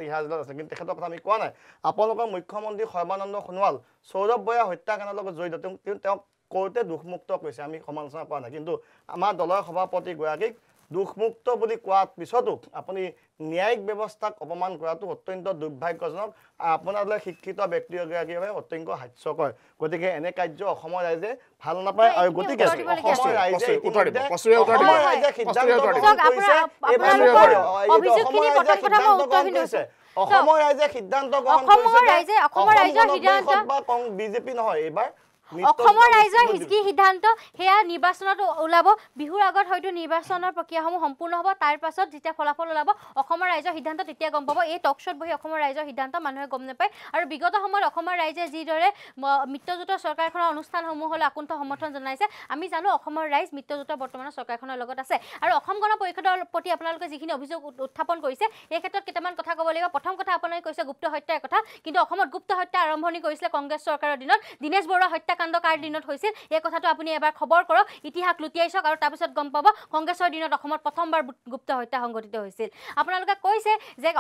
তিহাৰ জেলত আছে কিন্তু তেখেতৰ কথা আমি কোৱা নাই আপোনালোকৰ মুখ্যমন্ত্ৰী সৰ্বানন্দ সোণোৱাল সৌৰভ বৰা হত্যাকাণ্ডৰ লগত জড়িত তেওঁ কিন্তু তেওঁক কৰোঁতে দুখমুক্ত কৰিছে আমি সমালোচনা কৰা নাই কিন্তু আমাৰ দলৰ সভাপতিগৰাকীক দোষমুক্ত বুলি কোৱাৰ পিছতো আপুনি ন্যায়িক ব্যৱস্থাক অপমান কৰাটো অত্যন্ত দুৰ্ভাগ্যজনক আৰু শিক্ষিত ব্যক্তি এগৰাকীৰ অত্যন্ত হাস্যকৰ গতিকে এনে কাৰ্য অসমৰ ৰাইজে ভাল নাপায় আৰু গতিকে অসমৰ ৰাইজে অসমৰ ৰাইজে সিদ্ধান্ত গ্ৰহণ কৰিছে বিজেপি নহয় এইবাৰ অসমৰ ৰাইজৰ হিজকি সিদ্ধান্ত সেয়া নিৰ্বাচনত ওলাব বিহুৰ আগত হয়তো নিৰ্বাচনৰ প্ৰক্ৰিয়াসমূহ সম্পূৰ্ণ হ'ব তাৰ পাছত যেতিয়া ফলাফল ওলাব অসমৰ ৰাইজৰ সিদ্ধান্ত তেতিয়া গম পাব এই টকশ্বত বহি অসমৰ ৰাইজৰ সিদ্ধান্ত মানুহে গম নাপায় আৰু বিগত সময়ত অসমৰ ৰাইজে যিদৰে মিত্ৰজোঁটৰ চৰকাৰখনৰ অনুষ্ঠানসমূহলৈ আকুণ্ঠ সমৰ্থন জনাইছে আমি জানো অসমৰ ৰাইজ মিত্ৰজোঁটৰ বৰ্তমানৰ চৰকাৰখনৰ লগত আছে আৰু অসম গণ পৰিষদৰ প্ৰতি আপোনালোকে যিখিনি অভিযোগ উত্থাপন কৰিছে এই ক্ষেত্ৰত কেইটামান কথা ক'ব লাগিব প্ৰথম কথা আপোনালোকে কৈছে গুপ্ত হত্যাৰ কথা কিন্তু অসমত গুপ্ত হত্যা আৰম্ভণি কৰিছিলে কংগ্ৰেছ চৰকাৰৰ দিনত দিনেশ বৰুৱা হত্যা হত্যাকাণ্ড কাৰ দিনত হৈছিল এই কথাটো আপুনি এবাৰ খবৰ কৰক ইতিহাস লুটিয়াই চাওক আৰু তাৰপিছত গম পাব কংগ্ৰেছৰ দিনত অসমত প্ৰথমবাৰ গুপ্ত হত্যা সংঘটিত হৈছিল আপোনালোকে কৈছে যে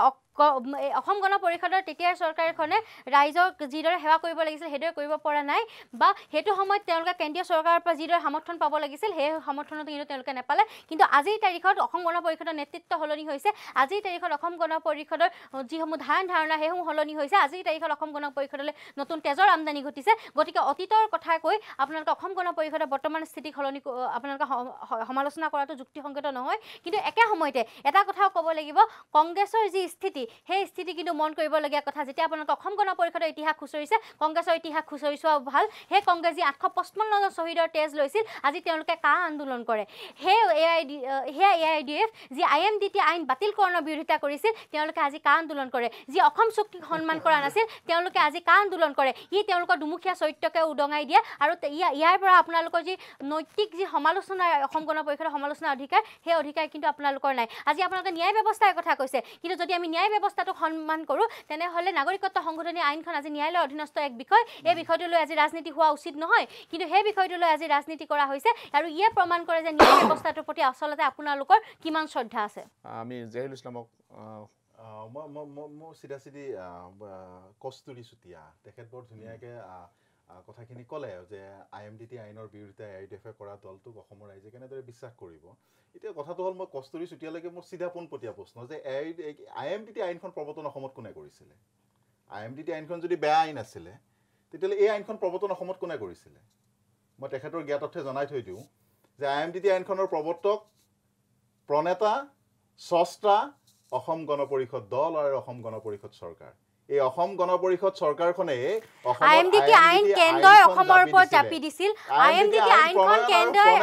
অসম গণ পৰিষদৰ তেতিয়াৰ চৰকাৰখনে ৰাইজক যিদৰে সেৱা কৰিব লাগিছিল সেইদৰে কৰিব পৰা নাই বা সেইটো সময়ত তেওঁলোকে কেন্দ্ৰীয় চৰকাৰৰ পৰা যিদৰে সমৰ্থন পাব লাগিছিল সেই সমৰ্থনত কিন্তু তেওঁলোকে নেপালে কিন্তু আজিৰ তাৰিখত অসম গণ পৰিষদৰ নেতৃত্ব সলনি হৈছে আজিৰ তাৰিখত অসম গণ পৰিষদৰ যিসমূহ ধাৰণ ধাৰণা সেইসমূহ সলনি হৈছে আজিৰ তাৰিখত অসম গণ পৰিষদলৈ নতুন তেজৰ আমদানি ঘটিছে গতিকে অতীতৰ সকলৰ কথা কৈ আপোনালোকে অসম গণ পৰিষদৰ বৰ্তমান স্থিতি সলনি আপোনালোকে সমালোচনা কৰাটো যুক্তিসংগত নহয় কিন্তু একে সময়তে এটা কথাও ক'ব লাগিব কংগ্ৰেছৰ যি স্থিতি সেই স্থিতি কিন্তু মন কৰিবলগীয়া কথা যেতিয়া আপোনালোকে অসম গণ পৰিষদৰ ইতিহাস খুচৰিছে কংগ্ৰেছৰ ইতিহাস খুচৰি চোৱাও ভাল সেই কংগ্ৰেছ যি আঠশ পঁচপন্নজন শ্বহীদৰ তেজ লৈছিল আজি তেওঁলোকে কা আন্দোলন কৰে সেই এ আই ডি সেই এ আই ডি এফ যি আই এম ডি টি আইন বাতিলকৰণৰ বিৰোধিতা কৰিছিল তেওঁলোকে আজি কা আন্দোলন কৰে যি অসম চুক্তিক সন্মান কৰা নাছিল তেওঁলোকে আজি কা আন্দোলন কৰে ই তেওঁলোকৰ দুমুখীয়া চৰিত্ৰকে উদঙাই ভাঙাই দিয়ে আৰু ইয়াৰ পৰা আপোনালোকৰ যি নৈতিক যি সমালোচনা অসম গণ পৰিষদৰ সমালোচনা অধিকাৰ সেই অধিকাৰ কিন্তু আপোনালোকৰ নাই আজি আপোনালোকে ন্যায় ব্যৱস্থাৰ কথা কৈছে কিন্তু যদি আমি ন্যায় ব্যৱস্থাটোক সন্মান কৰোঁ তেনেহ'লে নাগৰিকত্ব সংশোধনী আইনখন আজি ন্যায়ালয়ৰ অধীনস্থ এক বিষয় এই বিষয়টো লৈ আজি ৰাজনীতি হোৱা উচিত নহয় কিন্তু সেই বিষয়টো লৈ আজি ৰাজনীতি কৰা হৈছে আৰু ইয়ে প্ৰমাণ কৰে যে ন্যায় ব্যৱস্থাটোৰ প্ৰতি আচলতে আপোনালোকৰ কিমান শ্ৰদ্ধা আছে মই চিধা চিধি কস্তুৰী চুতীয়া তেখেত বৰ ধুনীয়াকৈ কথাখিনি ক'লে যে আই এম ডি টি আইনৰ বিৰুদ্ধে আই ডি এফে কৰা দলটোক অসমৰ ৰাইজে কেনেদৰে বিশ্বাস কৰিব এতিয়া কথাটো হ'ল মই কস্তুৰী চুতীয়ালৈকে মোৰ চিধা পোনপটীয়া প্ৰশ্ন যে আই এম ডি টি আইনখন প্ৰৱৰ্তন অসমত কোনে কৰিছিলে আই এম ডি টি আইনখন যদি বেয়া আইন আছিলে তেতিয়াহ'লে এই আইনখন প্ৰৱৰ্তন অসমত কোনে কৰিছিলে মই তেখেতৰ জ্ঞাত জ্ঞাতাৰ্থে জনাই থৈ দিওঁ যে আই এম ডি টি আইনখনৰ প্ৰৱৰ্তক প্ৰণেতা স্ৰষ্টা অসম গণ পৰিষদ দল আৰু অসম গণ পৰিষদ চৰকাৰ এই অসম গণ পৰিষদ চৰকাৰখনে আই এম ডি কি আইন কেন্দ্ৰই অসমৰ ওপৰত চাপি দিছিল আই এম ডি কি আইনখন কেন্দ্ৰই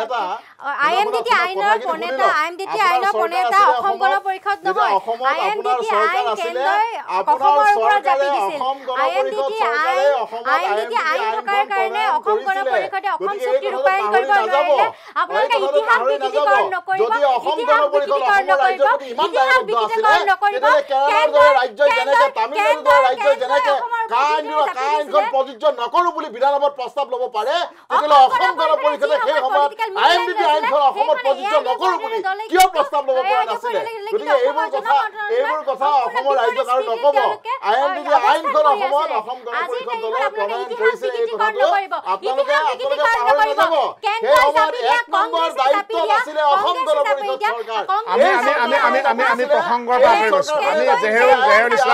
আই এম ডি টি আইনৰ প্ৰণেতা আই এম ডি টি আইনৰ প্ৰণেতা অসম গণ পৰিষদ নহয় আই এম ডি টি আইন কেন্দ্ৰই অসমৰ ওপৰত চাপি দিছিল আই এম ডি টি আইন আই এম ডি টি আইন থকাৰ কাৰণে অসম গণ পৰিষদে অসম চুক্তি ৰূপায়ণ কৰিব নোৱাৰিলে আপোনালোকে ইতিহাস বিকৃতিকৰণ নকৰিব ইতিহাস বিকৃতিকৰণ নকৰিব ইতিহাস বিকৃতিকৰণ নকৰিব কেন্দ্ৰ কেন্দ্ৰ যেনেকে নকৰো বুলি বিধানসভাত প্ৰণয়ন কৰিছিল এই কথাটো আপোনালোকে দায়িত্ব নাছিলে অসম গণ পৰিষদ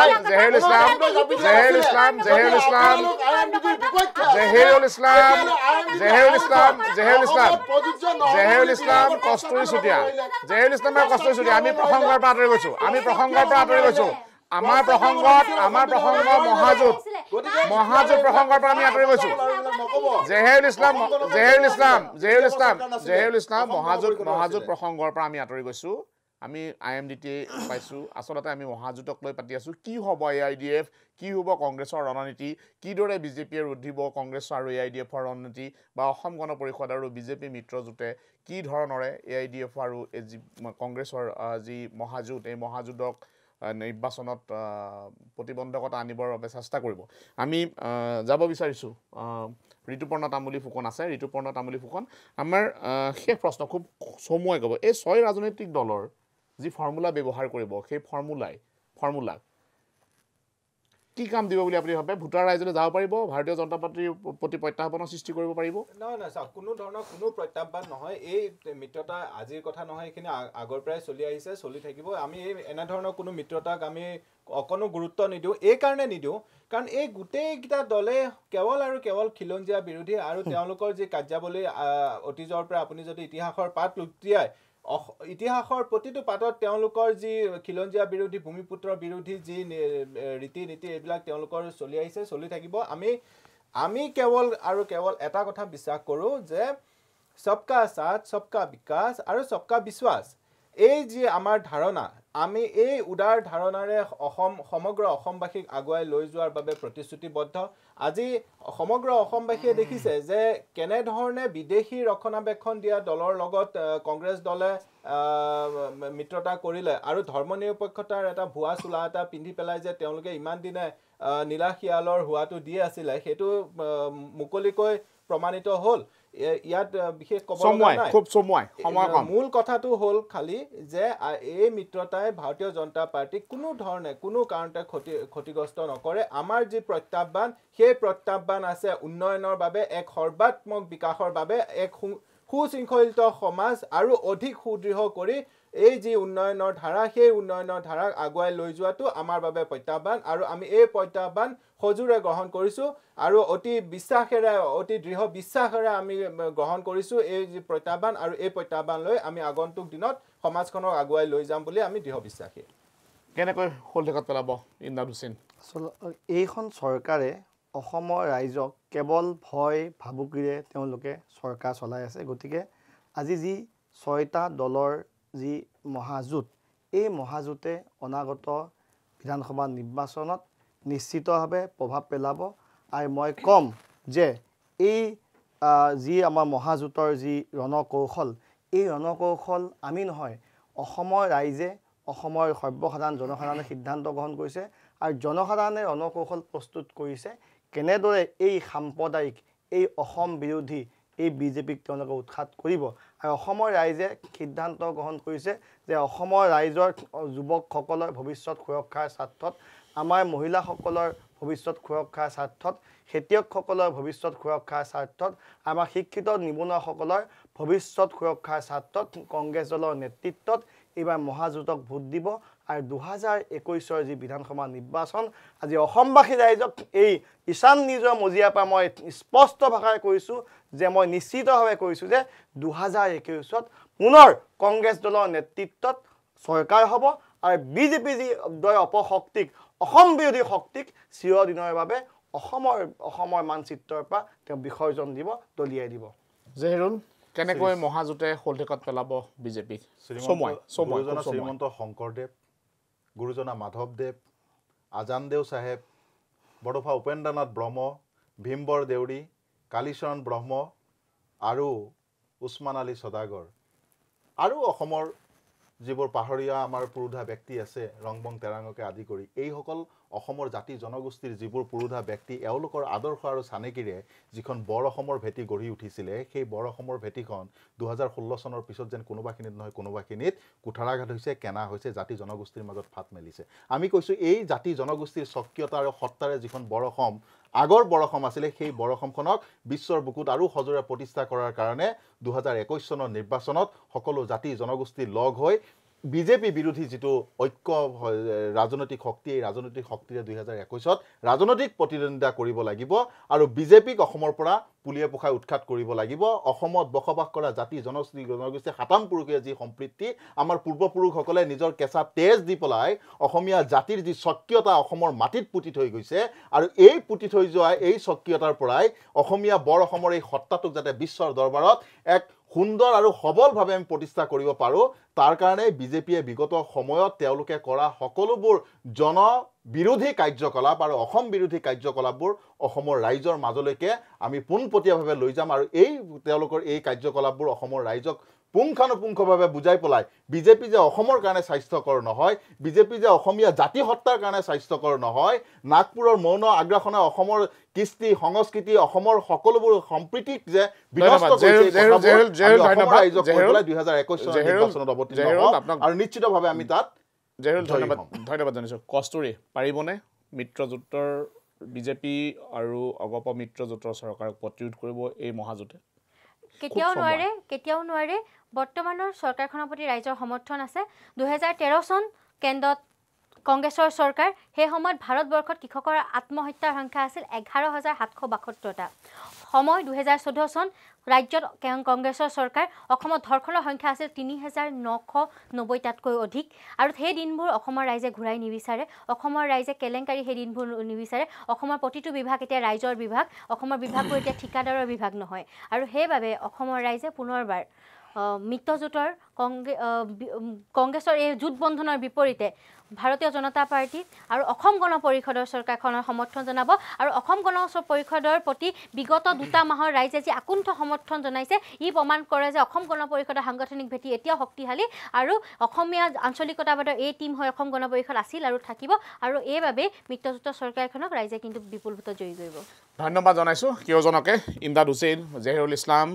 চৰকাৰ ইছলাম ইছলাম ইছলাম আমি প্ৰসংগৰ পৰা আঁতৰি গৈছো আমি প্ৰসংগৰ পৰা আঁতৰি গৈছো আমাৰ প্ৰসংগত আমাৰ প্ৰসংগ মহাজোট মহাজোট প্ৰসংগৰ পৰা আমি আঁতৰি গৈছো জেহেউল ইছলাম জেহেউল ইছলাম জেহেউল ইছলাম জেহেউল ইছলাম মহাজোট মহাজোট প্ৰসংগৰ পৰা আমি আঁতৰি গৈছো আমি আই এম ডি টি পাইছোঁ আচলতে আমি মহাজোঁটক লৈ পাতি আছোঁ কি হ'ব এ আই ডি এফ কি হ'ব কংগ্ৰেছৰ ৰণনীতি কিদৰে বিজেপিয়ে ৰুদ্ধিব কংগ্ৰেছৰ আৰু এ আই ডি এফৰ ৰণনীতি বা অসম গণ পৰিষদ আৰু বিজেপি মিত্ৰজোঁটে কি ধৰণৰে এ আই ডি এফ আৰু যি কংগ্ৰেছৰ যি মহাজোঁট এই মহাজোঁটক নিৰ্বাচনত প্ৰতিবন্ধকতা আনিবৰ বাবে চেষ্টা কৰিব আমি যাব বিচাৰিছোঁ ঋতুপৰ্ণ তামুলী ফুকন আছে ঋতুপৰ্ণ তামুলী ফুকন আমাৰ শেষ প্ৰশ্ন খুব চমুৱাই ক'ব এই ছয় ৰাজনৈতিক দলৰ যি ফৰ্মুলা ব্যৱহাৰ কৰিব সেই ফৰ্মুলাই ফৰ্মুলাক কি কাম দিব বুলি আপুনি ভাবে ভোটাৰ ৰাইজলৈ যাব পাৰিব ভাৰতীয় জনতা পাৰ্টিৰ প্ৰতি প্ৰত্যাহ্বানৰ সৃষ্টি কৰিব পাৰিব নহয় নহয় চাওক কোনো ধৰণৰ কোনো প্ৰত্যাহ্বান নহয় এই মিত্ৰতা আজিৰ কথা নহয় এইখিনি আগৰ পৰাই চলি আহিছে চলি থাকিব আমি এই এনেধৰণৰ কোনো মিত্ৰতাক আমি অকণো গুৰুত্ব নিদিওঁ এইকাৰণে নিদিওঁ কাৰণ এই গোটেইকেইটা দলে কেৱল আৰু কেৱল খিলঞ্জীয়া বিৰোধী আৰু তেওঁলোকৰ যি কাৰ্যাৱলী অতীজৰ পৰা আপুনি যদি ইতিহাসৰ পাত লুটিয়াই অস ইতিহাসৰ প্ৰতিটো পাতত তেওঁলোকৰ যি খিলঞ্জীয়া বিৰোধী ভূমিপুত্ৰ বিৰোধী যি ৰীতি নীতি এইবিলাক তেওঁলোকৰ চলি আহিছে চলি থাকিব আমি আমি কেৱল আৰু কেৱল এটা কথা বিশ্বাস কৰোঁ যে চবকা চাট চবকা বিকাশ আৰু চবকা বিশ্বাস এই যি আমাৰ ধাৰণা আমি এই উদাৰ ধাৰণাৰে অসম সমগ্ৰ অসমবাসীক আগুৱাই লৈ যোৱাৰ বাবে প্ৰতিশ্ৰুতিবদ্ধ আজি সমগ্ৰ অসমবাসীয়ে দেখিছে যে কেনেধৰণে বিদেশী ৰক্ষণাবেক্ষণ দিয়া দলৰ লগত কংগ্ৰেছ দলে মিত্ৰতা কৰিলে আৰু ধৰ্ম নিৰপেক্ষতাৰ এটা ভুৱা চোলা এটা পিন্ধি পেলাই যে তেওঁলোকে ইমান দিনে নীলা শিয়ালৰ হোৱাটো দি আছিলে সেইটো মুকলিকৈ প্ৰমাণিত হ'ল ইয়াত বিশেষ ক'ব মূল কথাটো হ'ল খালি যে এই মিত্ৰতাই ভাৰতীয় জনতা পাৰ্টীক কোনো ধৰণে কোনো কাৰণতে ক্ষতি ক্ষতিগ্ৰস্ত নকৰে আমাৰ যি প্ৰত্যাহ্বান সেই প্ৰত্যাহ্বান আছে উন্নয়নৰ বাবে এক সৰ্বাত্মক বিকাশৰ বাবে এক সু সুশৃংখলিত সমাজ আৰু অধিক সুদৃঢ় কৰি এই যি উন্নয়নৰ ধাৰা সেই উন্নয়নৰ ধাৰাক আগুৱাই লৈ যোৱাটো আমাৰ বাবে প্ৰত্যাহ্বান আৰু আমি এই প্ৰত্যাহ্বান সজোৰে গ্ৰহণ কৰিছোঁ আৰু অতি বিশ্বাসেৰে অতি দৃঢ় বিশ্বাসেৰে আমি গ্ৰহণ কৰিছোঁ এই যি প্ৰত্যাহ্বান আৰু এই প্ৰত্যাহ্বান লৈ আমি আগন্তুক দিনত সমাজখনক আগুৱাই লৈ যাম বুলি আমি দৃঢ় বিশ্বাসী কেনেকৈ শলেখাত পেলাব ইন্দাৰ হুছেইন এইখন চৰকাৰে অসমৰ ৰাইজক কেৱল ভয় ভাবুকিৰে তেওঁলোকে চৰকাৰ চলাই আছে গতিকে আজি যি ছয়টা দলৰ যি মহাজোঁট এই মহাজোঁটে অনাগত বিধানসভা নিৰ্বাচনত নিশ্চিতভাৱে প্ৰভাৱ পেলাব আৰু মই ক'ম যে এই যি আমাৰ মহাজোঁটৰ যি ৰণকৌশল এই ৰণকৌশল আমি নহয় অসমৰ ৰাইজে অসমৰ সৰ্বসাধাৰণ জনসাধাৰণে সিদ্ধান্ত গ্ৰহণ কৰিছে আৰু জনসাধাৰণে ৰণকৌশল প্ৰস্তুত কৰিছে কেনেদৰে এই সাম্প্ৰদায়িক এই অসম বিৰোধী এই বিজেপিক তেওঁলোকে উৎসাত কৰিব আৰু অসমৰ ৰাইজে সিদ্ধান্ত গ্ৰহণ কৰিছে যে অসমৰ ৰাইজৰ যুৱকসকলৰ ভৱিষ্যত সুৰক্ষাৰ স্বাৰ্থত আমাৰ মহিলাসকলৰ ভৱিষ্যত সুৰক্ষাৰ স্বাৰ্থত খেতিয়কসকলৰ ভৱিষ্যত সুৰক্ষাৰ স্বাৰ্থত আমাৰ শিক্ষিত নিবনুৱাসকলৰ ভৱিষ্যত সুৰক্ষাৰ স্বাৰ্থত কংগ্ৰেছ দলৰ নেতৃত্বত এইবাৰ মহাজোঁটক ভোট দিব আৰু দুহেজাৰ একৈছৰ যি বিধানসভা নিৰ্বাচন আজি অসমবাসী ৰাইজক এই ঈশান নিজৰ মজিয়াৰ পৰা মই স্পষ্ট ভাষাৰে কৈছোঁ যে মই নিশ্চিতভাৱে কৈছোঁ যে দুহেজাৰ একৈছত পুনৰ কংগ্ৰেছ দলৰ নেতৃত্বত চৰকাৰ হ'ব আৰু বিজেপি যি দ্বয় অপশক্তিক অসম বিৰোধী শক্তিক চিৰদিনৰ বাবে অসমৰ অসমৰ মানচিত্ৰৰ পৰা তেওঁ বিসৰ্জন দিব দলিয়াই দিব জেহেৰুণ কেনেকৈ মহাজোঁটে হলধেকত পেলাব বিজেপিক শ্ৰীমন্ত শংকৰদেৱ গুৰুজনা মাধৱদেৱ আজানদেউ চাহেব বৰফা উপেন্দ্ৰনাথ ব্ৰহ্ম ভীমবৰ দেউৰী কালীচৰণ ব্ৰহ্ম আৰু উছমান আলী সদাগৰ আৰু অসমৰ যিবোৰ পাহৰীয়া আমাৰ পুৰুধা ব্যক্তি আছে ৰংবং তেৰাঙকে আদি কৰি এইসকল অসমৰ জাতি জনগোষ্ঠীৰ যিবোৰ পুৰোধা ব্যক্তি এওঁলোকৰ আদৰ্শ আৰু চানেকিৰে যিখন বৰ অসমৰ ভেটি গঢ়ি উঠিছিলে সেই বৰ অসমৰ ভেটিখন দুহেজাৰ ষোল্ল চনৰ পিছত যেন কোনোবাখিনিত নহয় কোনোবাখিনিত কুঠাৰাঘাত হৈছে কেনা হৈছে জাতি জনগোষ্ঠীৰ মাজত ফাট মেলিছে আমি কৈছোঁ এই জাতি জনগোষ্ঠীৰ স্বকীয়তা আৰু সত্তাৰে যিখন বৰ অসম আগৰ বৰ অসম আছিলে সেই বৰ অসমখনক বিশ্বৰ বুকুত আৰু সজোৰে প্ৰতিষ্ঠা কৰাৰ কাৰণে দুহেজাৰ একৈছ চনৰ নিৰ্বাচনত সকলো জাতি জনগোষ্ঠী লগ হৈ বিজেপি বিৰোধী যিটো ঐক্য ৰাজনৈতিক শক্তি এই ৰাজনৈতিক শক্তিৰে দুহেজাৰ একৈছত ৰাজনৈতিক প্ৰতিদ্বন্দ্বিতা কৰিব লাগিব আৰু বিজেপিক অসমৰ পৰা পুলিয়ে পোখাই উৎখাত কৰিব লাগিব অসমত বসবাস কৰা জাতি জনশ্ৰী জনগোষ্ঠী সাতাম পুৰুষীয়া যি সম্প্ৰীতি আমাৰ পূৰ্বপুৰুষসকলে নিজৰ কেঁচা তেজ দি পেলাই অসমীয়া জাতিৰ যি স্বকীয়তা অসমৰ মাটিত পুতি থৈ গৈছে আৰু এই পুতি থৈ যোৱা এই স্বকীয়তাৰ পৰাই অসমীয়া বৰ অসমৰ এই সত্তাটোক যাতে বিশ্বৰ দৰবাৰত এক সুন্দৰ আৰু সবলভাৱে আমি প্ৰতিষ্ঠা কৰিব পাৰোঁ তাৰ কাৰণে বিজেপিয়ে বিগত সময়ত তেওঁলোকে কৰা সকলোবোৰ জন বিৰোধী কাৰ্যকলাপ আৰু অসম বিৰোধী কাৰ্যকলাপবোৰ অসমৰ ৰাইজৰ মাজলৈকে আমি পোনপটীয়াভাৱে লৈ যাম আৰু এই তেওঁলোকৰ এই কাৰ্যকলাপবোৰ অসমৰ ৰাইজক পুংখানুপুংখভাৱে বুজাই পেলাই বিজেপি যে অসমৰ কাৰণে স্বাস্থ্যকৰ নহয় বিজেপি যে অসমীয়া জাতি সত্তাৰ কাৰণে স্বাস্থ্যকৰ নহয় নাগপুৰৰ মৌন আগ্ৰাসনে অসমৰ কৃষ্টি সংস্কৃতি অসমৰ সকলোবোৰ সম্প্ৰীতিক যে আৰু নিশ্চিতভাৱে আমি তাত ধন্যবাদ জনাইছোঁ কস্তুৰী পাৰিবনে মিত্ৰজোঁটৰ বিজেপি আৰু অগপ মিত্ৰজোঁটৰ চৰকাৰক প্ৰতিৰোধ কৰিব এই মহাজোঁটে কেতিয়াও নোৱাৰে কেতিয়াও নোৱাৰে বৰ্তমানৰ চৰকাৰখনৰ প্ৰতি ৰাইজৰ সমৰ্থন আছে দুহেজাৰ তেৰ চন কেন্দ্ৰত কংগ্ৰেছৰ চৰকাৰ সেই সময়ত ভাৰতবৰ্ষত কৃষকৰ আত্মহত্যাৰ সংখ্যা আছিল এঘাৰ হাজাৰ সাতশ বাসত্তৰটা সময় দুহেজাৰ চৈধ্য চন ৰাজ্যত কংগ্ৰেছৰ চৰকাৰ অসমত ধৰ্ষণৰ সংখ্যা আছিল তিনি হেজাৰ নশ নব্বৈটাতকৈ অধিক আৰু সেই দিনবোৰ অসমৰ ৰাইজে ঘূৰাই নিবিচাৰে অসমৰ ৰাইজে কেলেংকাৰী সেই দিনবোৰ নিবিচাৰে অসমৰ প্ৰতিটো বিভাগ এতিয়া ৰাইজৰ বিভাগ অসমৰ বিভাগবোৰ এতিয়া ঠিকাদাৰৰ বিভাগ নহয় আৰু সেইবাবে অসমৰ ৰাইজে পুনৰবাৰ মিত্ৰজোঁটৰ কংগ্ৰেছ কংগ্ৰেছৰ এই জোটবন্ধনৰ বিপৰীতে ভাৰতীয় জনতা পাৰ্টি আৰু অসম গণ পৰিষদৰ চৰকাৰখনৰ সমৰ্থন জনাব আৰু অসম গণ পৰিষদৰ প্ৰতি বিগত দুটা মাহৰ ৰাইজে যি আকুণ্ঠ সমৰ্থন জনাইছে ই প্ৰমাণ কৰে যে অসম গণ পৰিষদৰ সাংগঠনিক ভেটি এতিয়াও শক্তিশালী আৰু অসমীয়া আঞ্চলিকতাবাদৰ এই টীম হৈ অসম গণ পৰিষদ আছিল আৰু থাকিব আৰু এইবাবে মিত্ৰজোঁটৰ চৰকাৰখনক ৰাইজে কিন্তু বিপুলভূত জয়ী কৰিব ধন্যবাদ জনাইছোঁ কেইজনকে ইমদাদ হুছেইন জেহেৰুল ইছলাম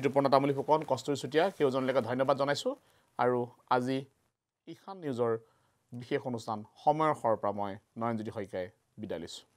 ঋতুপৰ্ণ তামুলী ফুকন কস্তুৰী চুতীয়া কেইজনলৈকে ধন্যবাদ জনাইছোঁ আৰু আজি ঈশান নিউজৰ বিশেষ অনুষ্ঠান সময়ৰ সৰ পৰা মই নয়নজ্যোতি শইকীয়াই বিদায় লৈছোঁ